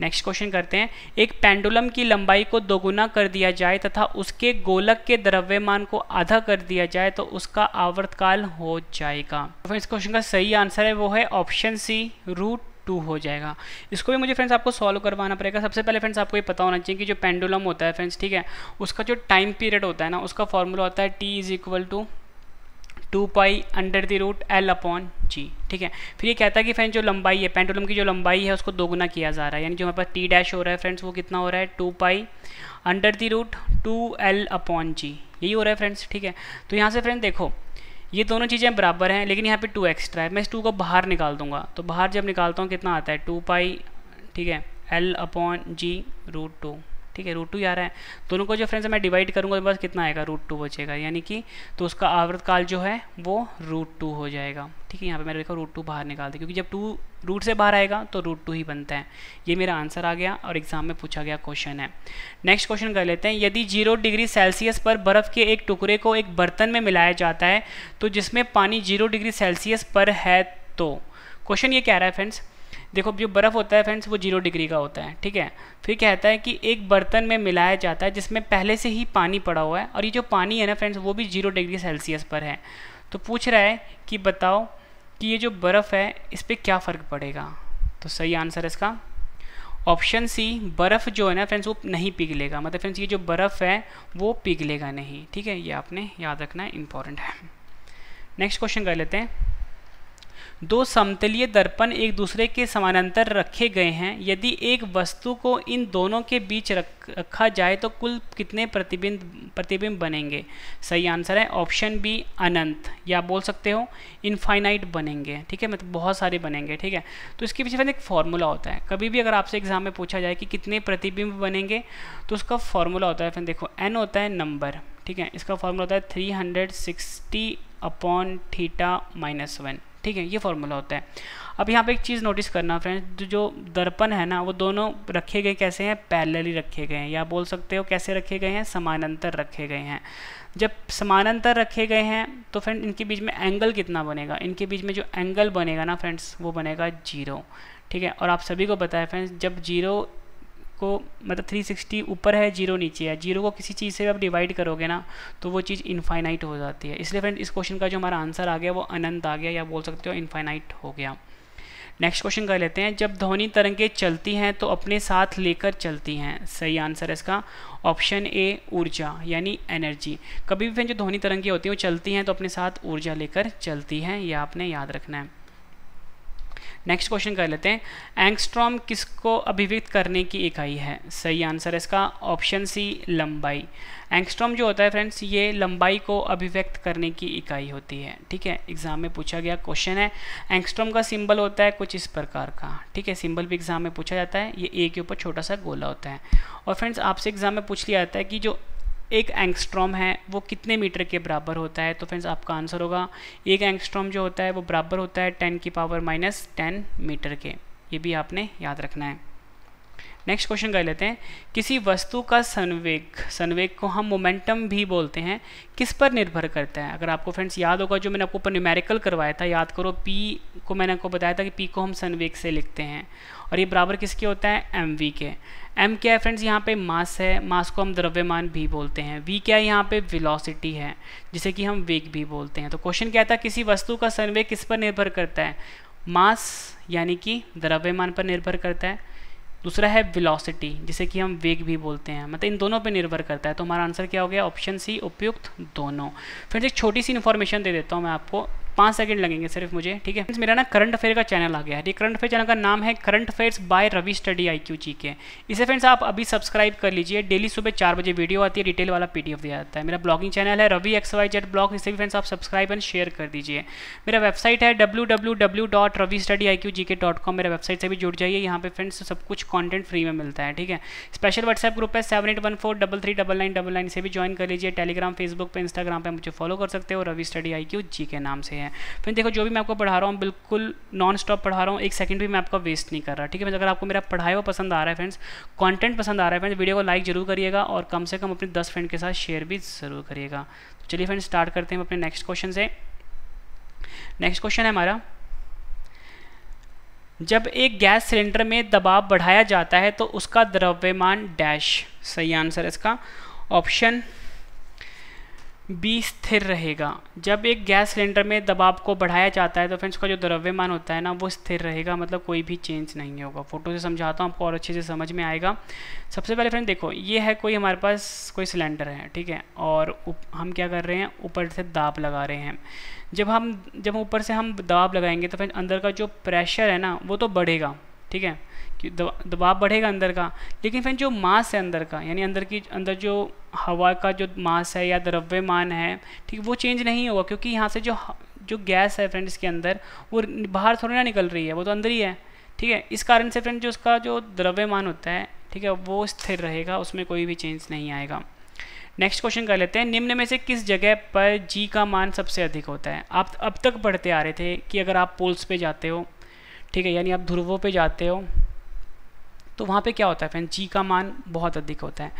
नेक्स्ट क्वेश्चन करते हैं एक पेंडुलम की लंबाई को दोगुना कर दिया जाए तथा उसके गोलक के द्रव्यमान को आधा कर दिया जाए तो उसका आवर्तकाल हो जाएगा तो क्वेश्चन का सही आंसर है वो है ऑप्शन सी रूट टू हो जाएगा इसको भी मुझे फ्रेंड्स आपको सॉल्व करवाना पड़ेगा सबसे पहले फ्रेंड्स आपको ये पता होना चाहिए कि जो पेंडुलम होता है फ्रेंड्स ठीक है उसका जो टाइम पीरियड होता है ना उसका फॉर्मूला होता है T is equal to two pi under the root L upon G ठीक है फिर ये कहता है कि फ्रेंड जो लंबाई है पेंडुलम की जो लंबाई है उसको दोगुना किया जा रहा है यानी जो हमारे पास टी डैश हो रहा है फ्रेंड्स वो कितना हो रहा है two pi under the root two L upon G यही हो रहा है फ्रेंड्स ठीक है तो यहाँ से फ्रेंड देखो ये दोनों चीज़ें बराबर हैं लेकिन यहाँ पर टू एक्स्ट्रा है मैं इस टू को बाहर निकाल दूंगा तो बाहर जब निकालता हूँ कितना आता है टू पाई ठीक है L upon G root two ठीक है रूट टू ही आ रहा है दोनों को जो फ्रेंड्स मैं डिवाइड करूँगा तो बस कितना आएगा रूट टू बचेगा यानी कि तो उसका आवृतकाल जो है वो रूट टू हो जाएगा ठीक है यहाँ पे मैंने देखा रूट टू बाहर निकाल दिया क्योंकि जब टू रूट से बाहर आएगा तो रूट टू ही बनता है ये मेरा आंसर आ गया और एग्जाम में पूछा गया क्वेश्चन है नेक्स्ट क्वेश्चन कर लेते हैं यदि जीरो डिग्री सेल्सियस पर बर्फ़ के एक टुकड़े को एक बर्तन में मिलाया जाता है तो जिसमें पानी जीरो डिग्री सेल्सियस पर है तो क्वेश्चन ये कह रहा है फ्रेंड्स देखो जो बर्फ़ होता है फ्रेंड्स वो जीरो डिग्री का होता है ठीक है फिर कहता है कि एक बर्तन में मिलाया जाता है जिसमें पहले से ही पानी पड़ा हुआ है और ये जो पानी है ना फ्रेंड्स वो भी जीरो डिग्री सेल्सियस पर है तो पूछ रहा है कि बताओ कि ये जो बर्फ़ है इस पर क्या फ़र्क पड़ेगा तो सही आंसर है इसका ऑप्शन सी बर्फ़ जो है ना फ्रेंड्स वो नहीं पिघलेगा मतलब फ्रेंड्स ये जो बर्फ़ है वो पिघलेगा नहीं ठीक है ये आपने याद रखना इंपॉर्टेंट है नेक्स्ट क्वेश्चन कर लेते हैं दो समतलीय दर्पण एक दूसरे के समानांतर रखे गए हैं यदि एक वस्तु को इन दोनों के बीच रख, रखा जाए तो कुल कितने प्रतिबिंब प्रतिबिंब बनेंगे सही आंसर है ऑप्शन बी अनंत या बोल सकते हो इनफाइनाइट बनेंगे ठीक है मतलब बहुत सारे बनेंगे ठीक है तो इसके पीछे एक फार्मूला होता है कभी भी अगर आपसे एग्जाम में पूछा जाए कि कितने प्रतिबिंब बनेंगे तो उसका फॉर्मूला होता है फिर देखो एन होता है नंबर ठीक है इसका फॉर्मूला होता है three hundred sixty upon theta minus one ठीक है ये फॉर्मूला होता है अब यहाँ पे एक चीज़ नोटिस करना फ्रेंड्स जो दर्पण है ना वो दोनों रखे गए कैसे हैं पैरेलली रखे गए हैं या बोल सकते हो कैसे रखे गए हैं समानांतर रखे गए हैं जब समानांतर रखे गए हैं तो फ्रेंड इनके बीच में एंगल कितना बनेगा इनके बीच में जो एंगल बनेगा ना फ्रेंड्स वो बनेगा जीरो ठीक है और आप सभी को बताएं फ्रेंड्स जब जीरो को मतलब 360 ऊपर है जीरो नीचे है जीरो को किसी चीज़ से आप डिवाइड करोगे ना तो वो चीज़ इनफाइनाइट हो जाती है इसलिए फ्रेंड इस क्वेश्चन का जो हमारा आंसर आ गया वो अनंत आ गया या बोल सकते हो इनफाइनाइट हो गया नेक्स्ट क्वेश्चन कर लेते हैं जब ध्वनि तरंगे चलती हैं तो अपने साथ लेकर चलती हैं सही आंसर है इसका ऑप्शन ए ऊर्जा यानी एनर्जी कभी भी जो ध्वनि तरंगे होती हैं वो चलती हैं तो अपने साथ ऊर्जा लेकर चलती हैं यह आपने याद रखना है नेक्स्ट क्वेश्चन कर लेते हैं एंगस्ट्रॉम किसको अभिव्यक्त करने की इकाई है सही आंसर है इसका ऑप्शन सी लंबाई एंगस्ट्रॉम जो होता है फ्रेंड्स ये लंबाई को अभिव्यक्त करने की इकाई होती है ठीक है एग्जाम में पूछा गया क्वेश्चन है एंगस्ट्रॉम का सिंबल होता है कुछ इस प्रकार का ठीक है सिंबल भी एग्जाम में पूछा जाता है ये ए के ऊपर छोटा सा गोला होता है और फ्रेंड्स आपसे एग्जाम में पूछ लिया जाता है कि जो एक एंगस्ट्रॉम है वो कितने मीटर के बराबर होता है तो फ्रेंड्स आपका आंसर होगा एक एंगस्ट्रॉम जो होता है वो बराबर होता है टेन की पावर माइनस टेन मीटर के ये भी आपने याद रखना है नेक्स्ट क्वेश्चन कर लेते हैं किसी वस्तु का संवेग संवेग को हम मोमेंटम भी बोलते हैं किस पर निर्भर करता है अगर आपको फ्रेंड्स याद होगा जो मैंने आपको ऊपर न्यूमेरिकल करवाया था याद करो पी को मैंने आपको बताया था कि पी को हम संवेग से लिखते हैं और ये बराबर किसके होता है एम वी के एम क्या है फ्रेंड्स यहाँ पे मास है मास को हम द्रव्यमान भी बोलते हैं वी क्या है यहाँ पे वेलोसिटी है जिसे कि हम वेग भी बोलते हैं तो क्वेश्चन क्या था किसी वस्तु का संवेग किस पर निर्भर करता है मास यानी कि द्रव्यमान पर निर्भर करता है दूसरा है वेलोसिटी जिसे कि हम वेग भी बोलते हैं मतलब इन दोनों पे निर्भर करता है तो हमारा आंसर क्या हो गया ऑप्शन सी उपयुक्त दोनों फ्रेंड्स एक छोटी सी इन्फॉर्मेशन दे देता हूँ मैं आपको पाँच सेकंड लगेंगे सिर्फ मुझे ठीक है मेरा ना करंट अफेयर का चैनल आ गया है करंट अफेयर चैनल का नाम है current affairs by Ravi study I Q G K इसे फ्रेंड्स आप अभी सब्सक्राइब कर लीजिए डेली सुबह चार बजे वीडियो आती है डिटेल वाला पी दिया जाता है मेरा ब्लॉगिंग चैनल है Ravi X Y Z blog इसे भी फ्रेंड्स आप सब्सक्राइब एंड शेयर कर दीजिए मेरा वेबसाइट है W W dot Ravi study I Q G K dot com मेरा वेबसाइट से भी जुड़ जाइए यहाँ पर फ्रेंड्स सब कुछ कॉन्टेंट फ्री में मिलता है ठीक है स्पेशल व्हाट्सएप ग्रुप है seven eight one four double three double nine double nine इसे भी ज्वाइन कर लीजिए टेलीग्राम फेसबुक पर इंस्टाग्राम पर मुझे फॉलो कर सकते हो Ravi study I Q G K नाम से हैं फिर देखो जो भी मैं आपको पढ़ा रहा हूँ बिल्कुल नॉन स्टॉप पढ़ा रहा हूँ एक सेकंड भी मैं आपका वेस्ट नहीं कर रहा ठीक है मतलब अगर आपको मेरा पढ़ाई हुआ पसंद आ रहा है फ्रेंड्स कॉन्टेंट पसंद आ रहा है फ्रेंड्स वीडियो को लाइक जरूर करिएगा और कम से कम अपने दस फ्रेंड के साथ शेयर भी ज़रूर करिएगा तो चलिए फ्रेंड्स स्टार्ट करते हैं अपने नेक्स्ट क्वेश्चन से नेक्स्ट क्वेश्चन है हमारा जब एक गैस सिलेंडर में दबाव बढ़ाया जाता है तो उसका द्रव्यमान डैश सही आंसर इसका ऑप्शन बी स्थिर रहेगा जब एक गैस सिलेंडर में दबाव को बढ़ाया जाता है तो फ्रेंड्स उसका जो द्रव्यमान होता है ना वो स्थिर रहेगा मतलब कोई भी चेंज नहीं होगा फोटो से समझाता हूँ आपको और अच्छे से समझ में आएगा सबसे पहले फ्रेंड देखो ये है कोई हमारे पास कोई सिलेंडर है ठीक है और हम क्या कर रहे हैं ऊपर से दाब लगा रहे हैं जब हम जब ऊपर से हम दबाव लगाएंगे तो फ्रेंड अंदर का जो प्रेशर है ना वो तो बढ़ेगा ठीक है कि दबाव बढ़ेगा अंदर का लेकिन फ्रेंड जो मास है अंदर का यानी अंदर की अंदर जो हवा का जो मास है या द्रव्यमान है ठीक वो चेंज नहीं होगा क्योंकि यहाँ से जो जो गैस है फ्रेंड इसके अंदर वो बाहर थोड़ी ना निकल रही है वो तो अंदर ही है ठीक है इस कारण से फ्रेंड जो उसका जो द्रव्यमान होता है ठीक है वो स्थिर रहेगा उसमें कोई भी चेंज नहीं आएगा नेक्स्ट क्वेश्चन कर लेते हैं निम्न में से किस जगह पर जी का मान सबसे अधिक होता है आप अब तक पढ़ते आ रहे थे कि अगर आप पोल्स पे जाते हो ठीक है यानी आप ध्रुवों पे जाते हो तो वहाँ पे क्या होता है फ्रेंड जी का मान बहुत अधिक होता है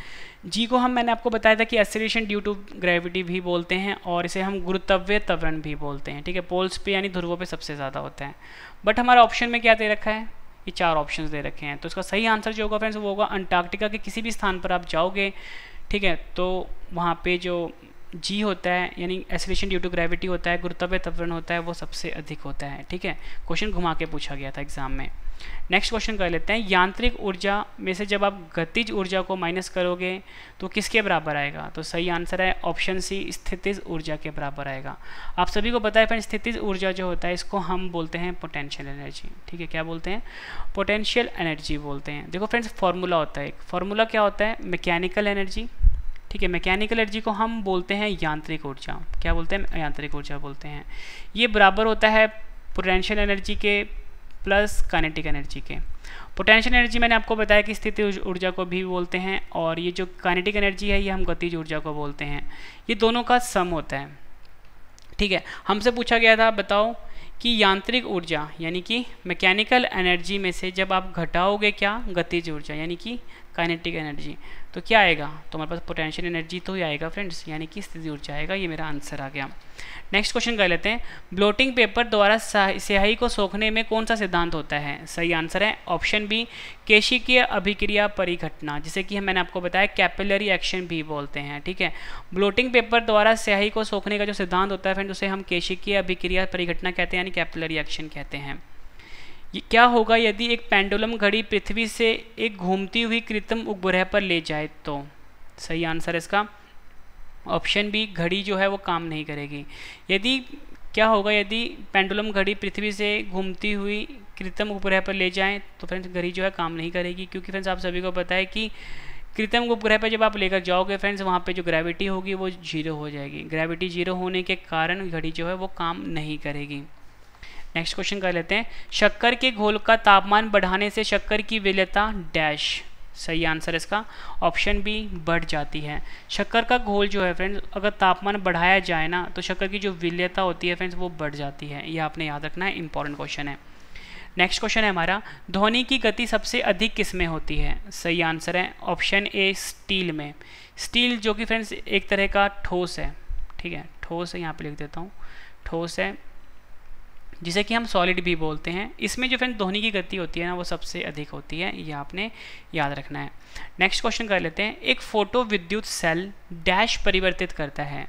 जी को हम मैंने आपको बताया था कि एसिलेशन ड्यू टू ग्रेविटी भी बोलते हैं और इसे हम गुरुतव्य तवरण भी बोलते हैं ठीक है पोल्स पे यानी ध्रुवों पे सबसे ज़्यादा होता है बट हमारा ऑप्शन में क्या दे रखा है ये चार ऑप्शन दे रखे हैं तो इसका सही आंसर जो होगा फ्रेंड्स वो होगा अंटार्क्टिका के किसी भी स्थान पर आप जाओगे ठीक है तो वहाँ पर जो जी होता है यानी एसिलेशन ड्यू टू ग्रेविटी होता है गुरुतव्य तवरण होता है वो सबसे अधिक होता है ठीक है क्वेश्चन घुमा के पूछा गया था एग्जाम में नेक्स्ट क्वेश्चन कर लेते हैं यांत्रिक ऊर्जा में से जब आप गतिज ऊर्जा को माइनस करोगे तो किसके बराबर आएगा तो सही आंसर है ऑप्शन सी स्थितिज ऊर्जा के बराबर आएगा आप सभी को पता है फ्रेंड स्थितिज ऊर्जा जो होता है इसको हम बोलते हैं पोटेंशियल एनर्जी ठीक है क्या बोलते हैं पोटेंशियल एनर्जी बोलते हैं देखो फ्रेंड्स फॉर्मूला होता है एक फॉर्मूला क्या होता है मैकेनिकल एनर्जी ठीक है मैकेनिकल एनर्जी को हम बोलते हैं यांत्रिक ऊर्जा क्या बोलते हैं यांत्रिक ऊर्जा बोलते हैं ये बराबर होता है पोटेंशियल एनर्जी के प्लस कानेटिक एनर्जी के पोटेंशियल एनर्जी मैंने आपको बताया कि स्थिति ऊर्जा को भी बोलते हैं और ये जो कानेटिक एनर्जी है ये हम गतिज ऊर्जा को बोलते हैं ये दोनों का सम होता है ठीक है हमसे पूछा गया था बताओ कि यांत्रिक ऊर्जा यानी कि मैकेनिकल एनर्जी में से जब आप घटाओगे क्या गतिज ऊर्जा यानी कि काइनेटिक एनर्जी तो क्या आएगा तो हमारे पास पोटेंशियल एनर्जी तो ही आएगा फ्रेंड्स यानी कि स्थिति ऊर्जा आएगा ये मेरा आंसर आ गया नेक्स्ट क्वेश्चन कर लेते हैं ब्लोटिंग पेपर द्वारा स्याही को सोखने में कौन सा सिद्धांत होता है सही आंसर है ऑप्शन बी केशिकीय अभिक्रिया परिघटना जिसे कि मैंने आपको बताया कैपिलरी एक्शन भी बोलते हैं ठीक है ब्लोटिंग पेपर द्वारा स्याही को सोखने का जो सिद्धांत होता है फ्रेंड उसे हम केशिकीय अभिक्रिया परिघटना कहते हैं यानी कैपिलरी एक्शन कहते हैं ये क्या होगा यदि एक पेंडुलम घड़ी पृथ्वी से एक घूमती हुई कृत्रिम उपग्रह पर ले जाए तो सही आंसर इसका ऑप्शन बी घड़ी जो है वो काम नहीं करेगी यदि क्या होगा यदि पेंडुलम घड़ी पृथ्वी से घूमती हुई कृत्रिम उपग्रह पर ले जाएं तो फ्रेंड्स घड़ी जो है काम नहीं करेगी क्योंकि फ्रेंड्स आप सभी को पता है कि कृत्रिम उपग्रह पर जब आप लेकर जाओगे फ्रेंड्स वहाँ पे जो ग्रेविटी होगी वो जीरो हो जाएगी ग्रेविटी जीरो होने के कारण घड़ी जो है वो काम नहीं करेगी नेक्स्ट क्वेश्चन कर लेते हैं शक्कर के घोल का तापमान बढ़ाने से शक्कर की विलयता डैश सही आंसर इसका ऑप्शन बी बढ़ जाती है शक्कर का घोल जो है फ्रेंड्स अगर तापमान बढ़ाया जाए ना तो शक्कर की जो विलयता होती है फ्रेंड्स वो बढ़ जाती है ये आपने याद रखना है इंपॉर्टेंट क्वेश्चन है नेक्स्ट क्वेश्चन है हमारा ध्वनि की गति सबसे अधिक किस में होती है सही आंसर है ऑप्शन ए स्टील में स्टील जो कि फ्रेंड्स एक तरह का ठोस है ठीक है ठोस है यहाँ पे लिख देता हूँ ठोस है जिसे कि हम सॉलिड भी बोलते हैं इसमें जो फ्रेंड ध्वनि की गति होती है ना वो सबसे अधिक होती है ये आपने याद रखना है नेक्स्ट क्वेश्चन कर लेते हैं एक फोटो विद्युत सेल डैश परिवर्तित करता है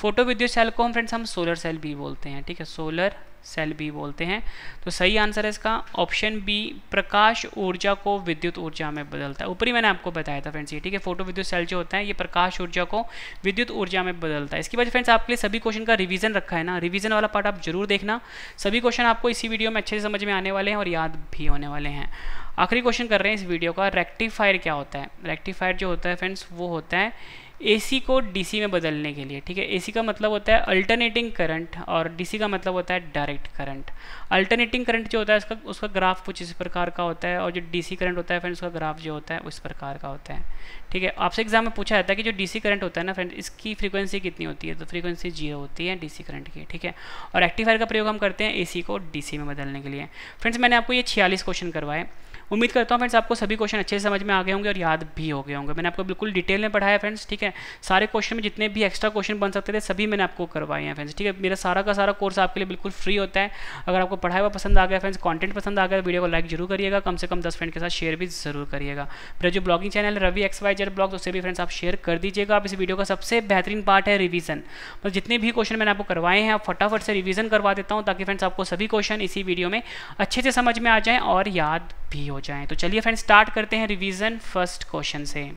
फोटो विद्युत सेल को हम फ्रेंड्स हम सोलर सेल भी बोलते हैं ठीक है सोलर सेल बी बोलते हैं तो सही आंसर है इसका ऑप्शन बी प्रकाश ऊर्जा को विद्युत ऊर्जा में बदलता है ऊपरी मैंने आपको बताया था फ्रेंड्स ये ठीक है फोटो विद्युत सेल जो होता है ये प्रकाश ऊर्जा को विद्युत ऊर्जा में बदलता है इसके वजह फ्रेंड्स आपके लिए सभी क्वेश्चन का रिविजन रखा है ना रिविजन वाला पार्ट आप जरूर देखना सभी क्वेश्चन आपको इसी वीडियो में अच्छे से समझ में आने वाले हैं और याद भी होने वाले हैं आखिरी क्वेश्चन कर रहे हैं इस वीडियो का रेक्टिफायर क्या होता है रेक्टिफायर जो होता है फ्रेंड्स वो होता है एसी को डीसी में बदलने के लिए ठीक है एसी का मतलब होता है अल्टरनेटिंग करंट और डीसी का मतलब होता है डायरेक्ट करंट अल्टरनेटिंग करंट जो होता है उसका उसका ग्राफ कुछ इस प्रकार का होता है और जो डीसी करंट होता है फ्रेंड उसका ग्राफ जो होता है उस प्रकार का होता है ठीक है आपसे एग्जाम में पूछा जाता है कि जो डीसी करंट होता है ना फ्रेंड इसकी फ्रीक्वेंसी कितनी होती है तो फ्रीक्वेंसी जीरो होती है डीसी करंट की ठीक है और एक्टिफायर का प्रयोग हम करते हैं एसी को डीसी में बदलने के लिए फ्रेंड्स मैंने आपको ये छियालीस क्वेश्चन करवाए उम्मीद करता हूँ फ्रेंड्स आपको सभी क्वेश्चन अच्छे से समझ में आ गए होंगे और याद भी हो गए होंगे मैंने आपको बिल्कुल डिटेल में पढ़ाया फ्रेंड्स ठीक है है सारे क्वेश्चन में जितने भी एक्स्ट्रा क्वेश्चन बन सकते थे सभी मैंने आपको करवाए हैं फ्रेंड्स ठीक है मेरा सारा का सारा कोर्स आपके लिए बिल्कुल फ्री होता है अगर आपको पढ़ाया हुआ पसंद आ गया फ्रेंड्स कॉन्टेंट पसंद आ गया तो वीडियो को लाइक जरूर करिएगा कम से कम दस फ्रेंड के साथ शेयर भी जरूर करिएगा मेरा जो ब्लॉगिंग चैनल है Ravi X Y Z blog उससे भी फ्रेंड्स आप शेयर कर दीजिएगा आप इस वीडियो का सबसे बेहतरीन पार्ट है रिवीजन मतलब जितने भी क्वेश्चन मैंने आपको करवाए हैं आप फटाफट से रिविजन करवा देता हूँ ताकि फ्रेंड्स आपको सभी क्वेश्चन इसी वीडियो में अच्छे से समझ में आ जाए और याद भी हो जाए तो चलिए फ्रेंड्स स्टार्ट करते हैं रिविज़न फर्स्ट क्वेश्चन से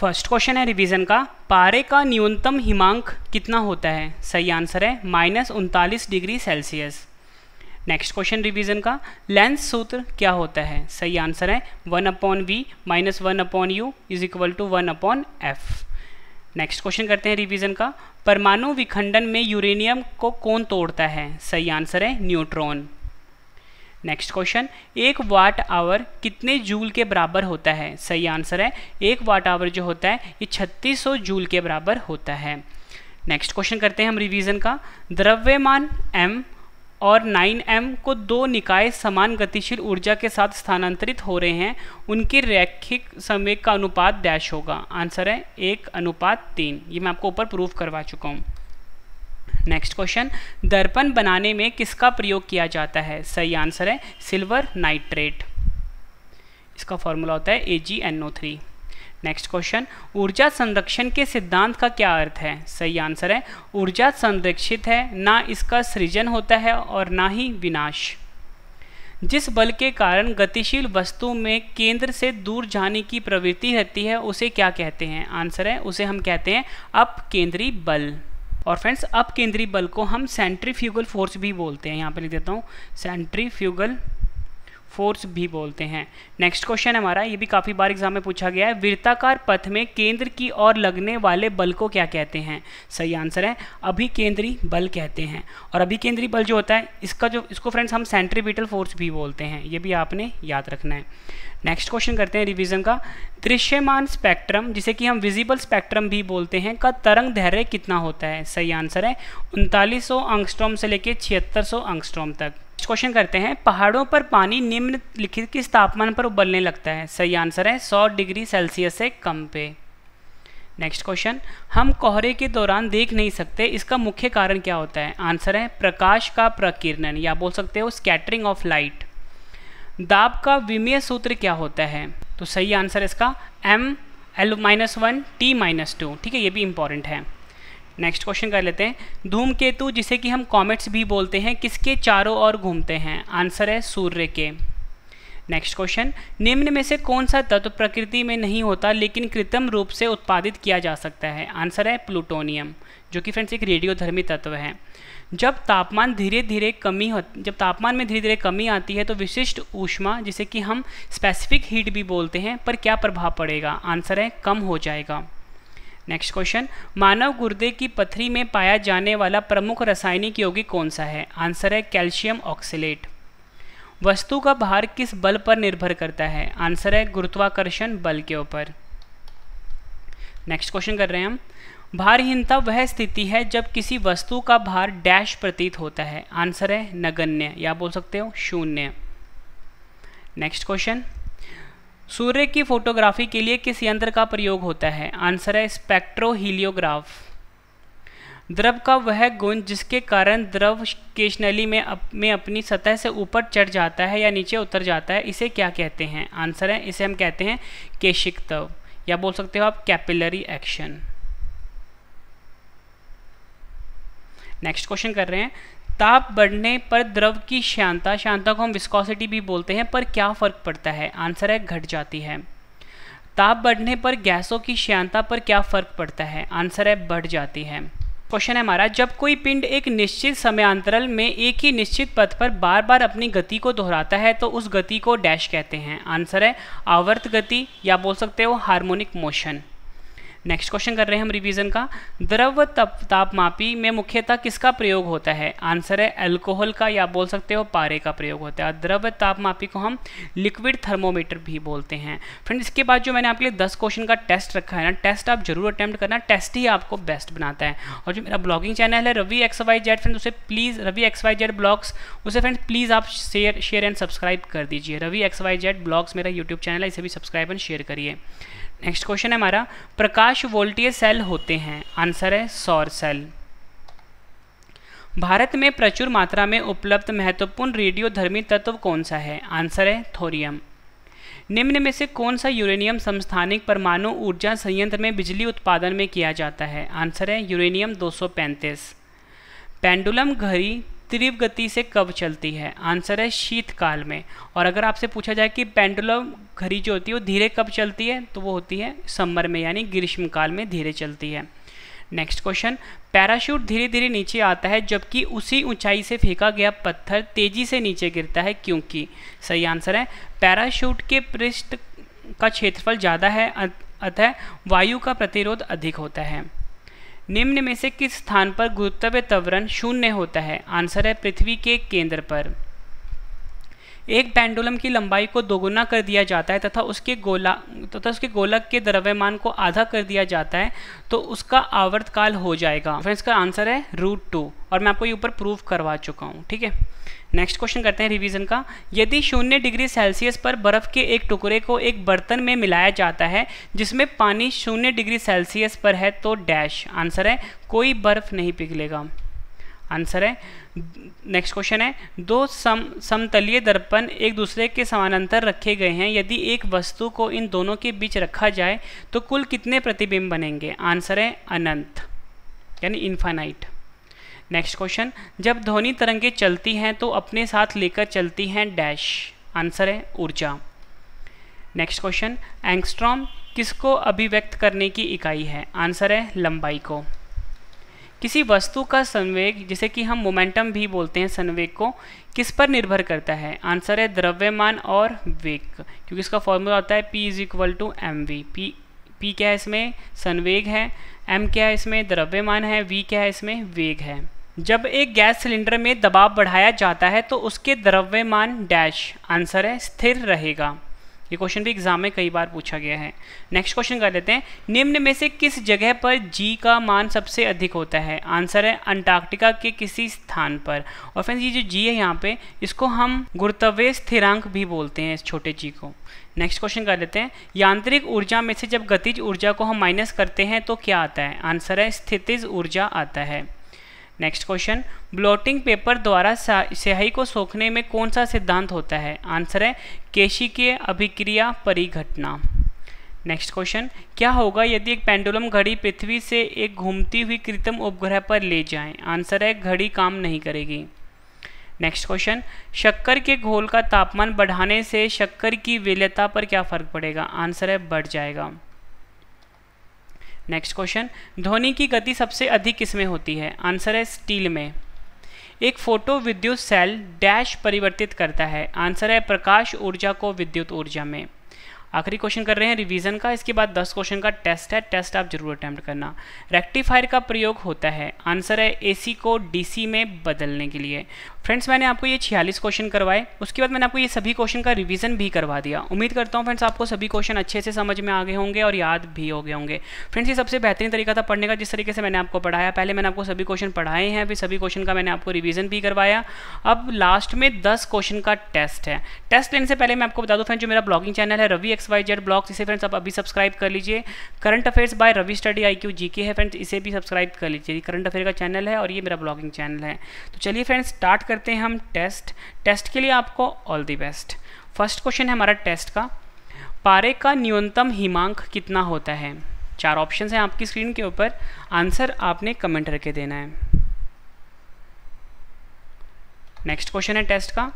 फर्स्ट क्वेश्चन है रिवीजन का पारे का न्यूनतम हिमांक कितना होता है सही आंसर है माइनस उनतालीस degree Celsius next question revision का लेंस सूत्र क्या होता है सही आंसर है one upon V minus one upon U is equal to one upon F next question करते हैं रिवीजन का परमाणु विखंडन में यूरेनियम को कौन तोड़ता है सही आंसर है न्यूट्रॉन नेक्स्ट क्वेश्चन एक वाट आवर कितने जूल के बराबर होता है सही आंसर है एक वाट आवर जो होता है ये 3600 जूल के बराबर होता है नेक्स्ट क्वेश्चन करते हैं हम रिवीजन का द्रव्यमान m और 9m को दो निकाय समान गतिशील ऊर्जा के साथ स्थानांतरित हो रहे हैं उनके रैखिक संवेग का अनुपात डैश होगा आंसर है एक अनुपात तीन ये मैं आपको ऊपर प्रूफ करवा चुका हूँ नेक्स्ट क्वेश्चन दर्पण बनाने में किसका प्रयोग किया जाता है सही आंसर है सिल्वर नाइट्रेट इसका फॉर्मूला होता है A G N O three next question ऊर्जा संरक्षण के सिद्धांत का क्या अर्थ है सही आंसर है ऊर्जा संरक्षित है ना इसका सृजन होता है और ना ही विनाश जिस बल के कारण गतिशील वस्तु में केंद्र से दूर जाने की प्रवृत्ति रहती है उसे क्या कहते हैं आंसर है उसे हम कहते हैं अपकेंद्री बल और फ्रेंड्स अब केंद्रीय बल को हम सेंट्रीफ्यूगल फोर्स भी बोलते हैं यहाँ पे लिख देता हूँ सेंट्रीफ्यूगल फोर्स भी बोलते हैं नेक्स्ट क्वेश्चन हमारा ये भी काफ़ी बार एग्जाम में पूछा गया है वृत्ताकार पथ में केंद्र की ओर लगने वाले बल को क्या कहते हैं सही आंसर है अभिकेंद्री बल कहते हैं और अभिकेंद्री बल जो होता है इसका जो इसको फ्रेंड्स हम सेंट्रीबिटल फोर्स भी बोलते हैं ये भी आपने याद रखना है नेक्स्ट क्वेश्चन करते हैं रिविजन का दृश्यमान स्पेक्ट्रम जिसे कि हम विजिबल स्पेक्ट्रम भी बोलते हैं का तरंग धैर्य कितना होता है सही आंसर है उनतालीस सौ से लेकर छिहत्तर सौ तक क्वेश्चन करते हैं पहाड़ों पर पानी निम्न लिखित किस तापमान पर उबलने लगता है सही आंसर है 100 डिग्री सेल्सियस से कम पे नेक्स्ट क्वेश्चन हम कोहरे के दौरान देख नहीं सकते इसका मुख्य कारण क्या होता है आंसर है प्रकाश का प्रकीर्णन या बोल सकते हो स्कैटरिंग ऑफ लाइट दाब का विमीय सूत्र क्या होता है तो सही आंसर इसका M L minus one T minus two ठीक है ये भी इंपॉर्टेंट है नेक्स्ट क्वेश्चन कर लेते हैं धूमकेतु जिसे कि हम कॉमेट्स भी बोलते हैं किसके चारों ओर घूमते हैं आंसर है सूर्य के नेक्स्ट क्वेश्चन निम्न में से कौन सा तत्व प्रकृति में नहीं होता लेकिन कृत्रिम रूप से उत्पादित किया जा सकता है आंसर है प्लूटोनियम जो कि फ्रेंड्स एक रेडियोधर्मी तत्व है जब तापमान धीरे धीरे कमी हो जब तापमान में धीरे धीरे कमी आती है तो विशिष्ट ऊष्मा जिसे कि हम स्पेसिफिक हीट भी बोलते हैं पर क्या प्रभाव पड़ेगा आंसर है कम हो जाएगा नेक्स्ट क्वेश्चन मानव गुर्दे की पथरी में पाया जाने वाला प्रमुख रासायनिक यौगिक कौन सा है आंसर है कैल्शियम ऑक्सीलेट वस्तु का भार किस बल पर निर्भर करता है आंसर है गुरुत्वाकर्षण बल के ऊपर नेक्स्ट क्वेश्चन कर रहे हैं हम भारहीनता वह स्थिति है जब किसी वस्तु का भार डैश प्रतीत होता है आंसर है नगण्य या बोल सकते हो शून्य नेक्स्ट क्वेश्चन सूर्य की फोटोग्राफी के लिए किस यंत्र का प्रयोग होता है आंसर है स्पेक्ट्रोहीलियोग्राफ द्रव का वह गुण जिसके कारण द्रव केशनली में अप, में अपनी सतह से ऊपर चढ़ जाता है या नीचे उतर जाता है इसे क्या कहते हैं आंसर है इसे हम कहते हैं केशिक तव या बोल सकते हो आप कैपिलरी एक्शन नेक्स्ट क्वेश्चन कर रहे हैं ताप बढ़ने पर द्रव की श्यांता श्यांता को हम विस्कोसिटी भी बोलते हैं पर क्या फ़र्क पड़ता है आंसर है घट जाती है ताप बढ़ने पर गैसों की श्यांता पर क्या फ़र्क पड़ता है आंसर है बढ़ जाती है क्वेश्चन है हमारा जब कोई पिंड एक निश्चित समयांतराल में एक ही निश्चित पथ पर बार बार अपनी गति को दोहराता है तो उस गति को डैश कहते हैं आंसर है आवर्त गति या बोल सकते हो हार्मोनिक मोशन नेक्स्ट क्वेश्चन कर रहे हैं हम रिवीजन का द्रव तप तापमापी में मुख्यतः किसका प्रयोग होता है आंसर है अल्कोहल का या बोल सकते हो पारे का प्रयोग होता है द्रव तापमापी को हम लिक्विड थर्मोमीटर भी बोलते हैं फ्रेंड इसके बाद जो मैंने आपके लिए दस क्वेश्चन का टेस्ट रखा है ना टेस्ट आप जरूर अटैम्प्ट करना टेस्ट ही आपको बेस्ट बनाता है और जो मेरा ब्लॉगिंग चैनल है Ravi X Y Z friend उसे please Ravi X Y Z blogs उसे फ्रेंड प्लीज़ आप शेयर शेयर एंड सब्सक्राइब कर दीजिए Ravi X Y Z blogs मेरा यूट्यूब चैनल है इसे भी सब्सक्राइब एंड शेयर करिए नेक्स्ट क्वेश्चन है हमारा प्रकाश वोल्टीय सेल होते हैं आंसर है सौर सेल भारत में प्रचुर मात्रा में उपलब्ध महत्वपूर्ण रेडियोधर्मी तत्व कौन सा है आंसर है थोरियम निम्न में से कौन सा यूरेनियम संस्थानिक परमाणु ऊर्जा संयंत्र में बिजली उत्पादन में किया जाता है आंसर है यूरेनियम 235 पेंडुलम घड़ी तीव्र गति से कब चलती है आंसर है शीतकाल में और अगर आपसे पूछा जाए कि पेंडुलम घड़ी जो होती है वो धीरे कब चलती है तो वो होती है समर में यानी ग्रीष्मकाल में धीरे चलती है नेक्स्ट क्वेश्चन पैराशूट धीरे धीरे नीचे आता है जबकि उसी ऊंचाई से फेंका गया पत्थर तेजी से नीचे गिरता है क्योंकि सही आंसर है पैराशूट के पृष्ठ का क्षेत्रफल ज़्यादा है अतः वायु का प्रतिरोध अधिक होता है निम्न में से किस स्थान पर गुरुत्व त्वरण शून्य होता है आंसर है पृथ्वी के केंद्र पर एक पेंडुलम की लंबाई को दोगुना कर दिया जाता है तथा उसके गोला तथा उसके गोलक के द्रव्यमान को आधा कर दिया जाता है तो उसका आवर्तकाल हो जाएगा फ्रेंड्स का आंसर है रूट टू और मैं आपको ये ऊपर प्रूफ करवा चुका हूँ ठीक है नेक्स्ट क्वेश्चन करते हैं रिवीजन का यदि शून्य डिग्री सेल्सियस पर बर्फ़ के एक टुकड़े को एक बर्तन में मिलाया जाता है जिसमें पानी शून्य डिग्री सेल्सियस पर है तो डैश आंसर है कोई बर्फ़ नहीं पिघलेगा आंसर है नेक्स्ट क्वेश्चन है दो सम समतलीय दर्पण एक दूसरे के समानांतर रखे गए हैं यदि एक वस्तु को इन दोनों के बीच रखा जाए तो कुल कितने प्रतिबिंब बनेंगे आंसर है अनंत यानी इन्फानाइट नेक्स्ट क्वेश्चन जब ध्वनि तरंगे चलती हैं तो अपने साथ लेकर चलती हैं डैश आंसर है ऊर्जा नेक्स्ट क्वेश्चन एंगस्ट्रॉम किसको अभिव्यक्त करने की इकाई है आंसर है लंबाई को किसी वस्तु का संवेग जिसे कि हम मोमेंटम भी बोलते हैं संवेग को किस पर निर्भर करता है आंसर है द्रव्यमान और वेग क्योंकि इसका फॉर्मूला होता है p is equal to M V P P क्या है इसमें संवेग है एम क्या है इसमें द्रव्यमान है वी क्या है इसमें वेग है जब एक गैस सिलेंडर में दबाव बढ़ाया जाता है तो उसके द्रव्यमान डैश आंसर है स्थिर रहेगा ये क्वेश्चन भी एग्जाम में कई बार पूछा गया है नेक्स्ट क्वेश्चन कर लेते हैं निम्न में से किस जगह पर जी का मान सबसे अधिक होता है आंसर है अंटार्कटिका के किसी स्थान पर और फ्रेंड्स ये जो जी है यहाँ पे इसको हम गुरुत्वीय स्थिरांक भी बोलते हैं इस छोटे जी को नेक्स्ट क्वेश्चन कर लेते हैं यांत्रिक ऊर्जा में से जब गतिज ऊर्जा को हम माइनस करते हैं तो क्या आता है आंसर है स्थितिज ऊर्जा आता है नेक्स्ट क्वेश्चन ब्लॉटिंग पेपर द्वारा स्याही को सोखने में कौन सा सिद्धांत होता है आंसर है केशी के अभिक्रिया परिघटना नेक्स्ट क्वेश्चन क्या होगा यदि एक पेंडुलम घड़ी पृथ्वी से एक घूमती हुई कृत्रिम उपग्रह पर ले जाएं? आंसर है घड़ी काम नहीं करेगी नेक्स्ट क्वेश्चन शक्कर के घोल का तापमान बढ़ाने से शक्कर की विलयता पर क्या फर्क पड़ेगा आंसर है बढ़ जाएगा नेक्स्ट क्वेश्चन ध्वनि की गति सबसे अधिक किसमें होती है आंसर है स्टील में एक फोटो विद्युत सेल डैश परिवर्तित करता है आंसर है प्रकाश ऊर्जा को विद्युत ऊर्जा में आखिरी क्वेश्चन कर रहे हैं रिवीजन का इसके बाद दस क्वेश्चन का टेस्ट है टेस्ट आप जरूर अटैम्प्ट करना रेक्टिफायर का प्रयोग होता है आंसर है एसी को डीसी में बदलने के लिए फ्रेंड्स मैंने आपको ये छियालीस क्वेश्चन करवाए उसके बाद मैंने आपको ये सभी क्वेश्चन का रिवीजन भी करवा दिया उम्मीद करता हूँ फ्रेंड्स आपको सभी क्वेश्चन अच्छे से समझ में आ गए होंगे और याद भी हो गए होंगे फ्रेंड्स ये सबसे बेहतरीन तरीका था पढ़ने का जिस तरीके से मैंने आपको पढ़ाया पहले मैंने आपको सभी क्वेश्चन पढ़ाए हैं फिर सभी क्वेश्चन का मैंने आपको रिविजन भी करवाया अब लास्ट में दस क्वेश्चन का टेस्ट है टेस्ट लेने से पहले मैं आपको बता दूँ फ्रेंड जो मेरा ब्लॉगिंग चैनल है Ravi X Y Z blog इसे फ्रेंड्स आप अभी सब्सक्राइब कर लीजिए current affairs by Ravi study I Q G K है फ्रेंड्स इसे भी सब्सक्राइब कर लीजिए करंट अफेयर का चैनल है और ये मेरा ब्लॉगिंग चैनल है तो चलिए फ्रेंड्स स्टार्ट करते हैं हम टेस्ट टेस्ट के लिए आपको all the best first question है हमारा टेस्ट का पारे का न्यूनतम हिमांक कितना होता है चार ऑप्शन हैं आपकी स्क्रीन के ऊपर आंसर आपने कमेंट करके देना है नेक्स्ट क्वेश्चन है टेस्ट का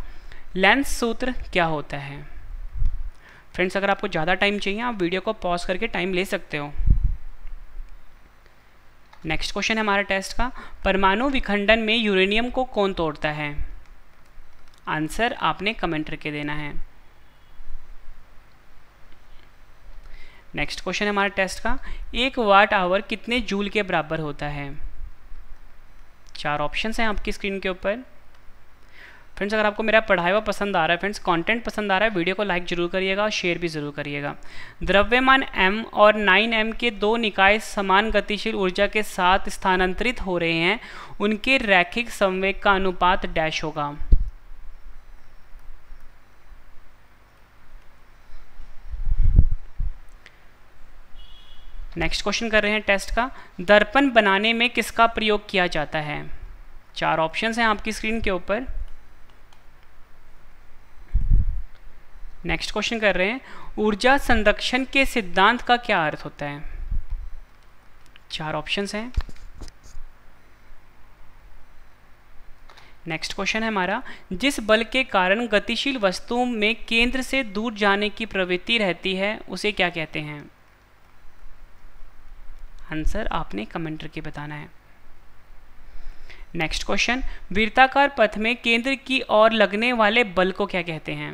लेंस सूत्र क्या होता है फ्रेंड्स अगर आपको ज़्यादा टाइम चाहिए आप वीडियो को पॉज करके टाइम ले सकते हो नेक्स्ट क्वेश्चन है हमारा टेस्ट का परमाणु विखंडन में यूरेनियम को कौन तोड़ता है आंसर आपने कमेंट करके देना है नेक्स्ट क्वेश्चन है हमारा टेस्ट का एक वाट आवर कितने जूल के बराबर होता है चार ऑप्शंस हैं आपकी स्क्रीन के ऊपर फ्रेंड्स अगर आपको मेरा पढ़ाई हुआ पसंद आ रहा है फ्रेंड्स कंटेंट पसंद आ रहा है वीडियो को लाइक जरूर करिएगा और शेयर भी जरूर करिएगा द्रव्यमान एम और नाइन एम के दो निकाय समान गतिशील ऊर्जा के साथ स्थानांतरित हो रहे हैं उनके रैखिक संवेग का अनुपात डैश होगा नेक्स्ट क्वेश्चन कर रहे हैं टेस्ट का दर्पण बनाने में किसका प्रयोग किया जाता है चार ऑप्शंस हैं आपकी स्क्रीन के ऊपर नेक्स्ट क्वेश्चन कर रहे हैं ऊर्जा संरक्षण के सिद्धांत का क्या अर्थ होता है चार ऑप्शंस हैं नेक्स्ट क्वेश्चन है हमारा जिस बल के कारण गतिशील वस्तुओं में केंद्र से दूर जाने की प्रवृत्ति रहती है उसे क्या कहते हैं आंसर आपने कमेंट करके बताना है नेक्स्ट क्वेश्चन वीरताकार पथ में केंद्र की ओर लगने वाले बल को क्या कहते हैं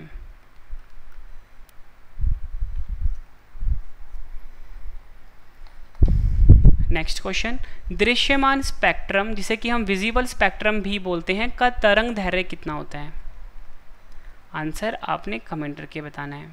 नेक्स्ट क्वेश्चन दृश्यमान स्पेक्ट्रम जिसे कि हम विजिबल स्पेक्ट्रम भी बोलते हैं का तरंग धैर्य कितना होता है आंसर आपने कमेंट करके बताना है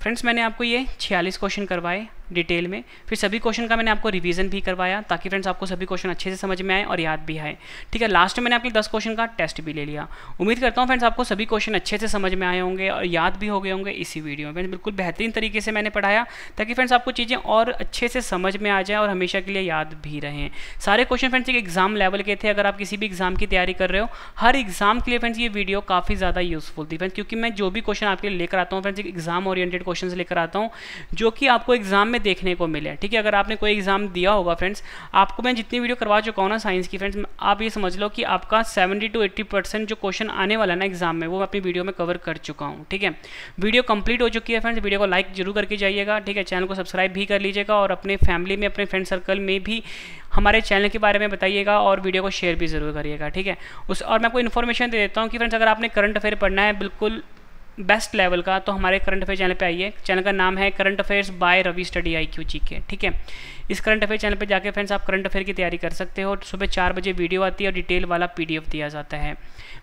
फ्रेंड्स मैंने आपको ये 46 क्वेश्चन करवाए डिटेल में फिर सभी क्वेश्चन का मैंने आपको रिवीजन भी करवाया ताकि फ्रेंड्स आपको सभी क्वेश्चन अच्छे से समझ में आए और याद भी आए ठीक है लास्ट में मैंने आपके दस क्वेश्चन का टेस्ट भी ले लिया उम्मीद करता हूँ फ्रेंड्स आपको सभी क्वेश्चन अच्छे से समझ में आए होंगे और याद भी हो गए होंगे इसी वीडियो में फ्रेंड्स बिल्कुल बेहतरीन तरीके से मैंने पढ़ाया ताकि फ्रेंड्स आपको चीज़ें और अच्छे से समझ में आ जाए और हमेशा के लिए याद भी रहें सारे क्वेश्चन फ्रेंड्स एक एग्जाम लेवल के थे अगर आप किसी भी एग्जाम की तैयारी कर रहे हो हर एग्जाम के लिए फ्रेंड्स ये वीडियो काफ़ी ज़्यादा यूजफुल थी फ्रेंड्स क्योंकि मैं जो भी क्वेश्चन आपके लिए लेकर आता हूँ फ्रेंड्स एक एग्जाम ओरिएटेड क्वेश्चन लेकर आता हूँ जो कि आपको एग्जाम में हमें देखने को मिले ठीक है अगर आपने कोई एग्जाम दिया होगा फ्रेंड्स आपको मैं जितनी वीडियो करवा चुका हूँ ना साइंस की फ्रेंड्स आप ये समझ लो कि आपका 70 टू 80 परसेंट जो क्वेश्चन आने वाला है ना एग्जाम में वो मैं अपनी वीडियो में कवर कर चुका हूँ ठीक है वीडियो कंप्लीट हो चुकी है फ्रेंड्स वीडियो को लाइक जरूर करके जाइएगा ठीक है चैनल को सब्सक्राइब भी कर लीजिएगा और अपने फैमिली में अपने फ्रेंड सर्कल में भी हमारे चैनल के बारे में बताइएगा और वीडियो को शेयर भी जरूर करिएगा ठीक है उस और मैं आपको इन्फॉर्मेशन दे देता हूँ कि फ्रेंड्स अगर आपने करंट अफेयर पढ़ना है बिल्कुल बेस्ट लेवल का तो हमारे करंट अफेयर चैनल पे आइए चैनल का नाम है current affairs by Ravi study I Q G K ठीक है इस करंट अफेयर चैनल पे जाके फ्रेंड्स आप करंट अफेयर की तैयारी कर सकते हो सुबह चार बजे वीडियो आती है और डिटेल वाला पी दिया जाता है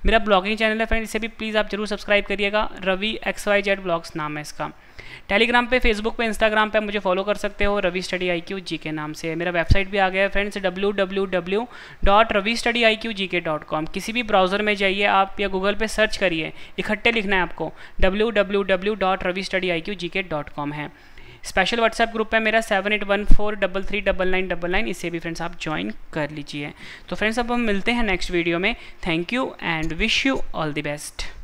मेरा ब्लॉगिंग चैनल है फ्रेंड इसे भी प्लीज़ आप जरूर सब्सक्राइब करिएगा Ravi X Y Z blogs नाम है इसका टेलीग्राम पे फेसबुक पे इंस्टाग्राम पे मुझे फॉलो कर सकते हो Ravi study I Q G K नाम से मेरा वेबसाइट भी आ गया है friends W W W dot Ravi study I Q G K dot com किसी भी ब्राउज़र में जाइए आप या गूगल पे सर्च करिए इकट्ठे लिखना है आपको W W W dot Ravi study I Q G K dot com है स्पेशल व्हाट्सएप ग्रुप है मेरा seven eight one four double three double nine double nine इसे भी फ्रेंड्स आप ज्वाइन कर लीजिए तो फ्रेंड्स अब हम मिलते हैं नेक्स्ट वीडियो में thank you and wish you all the best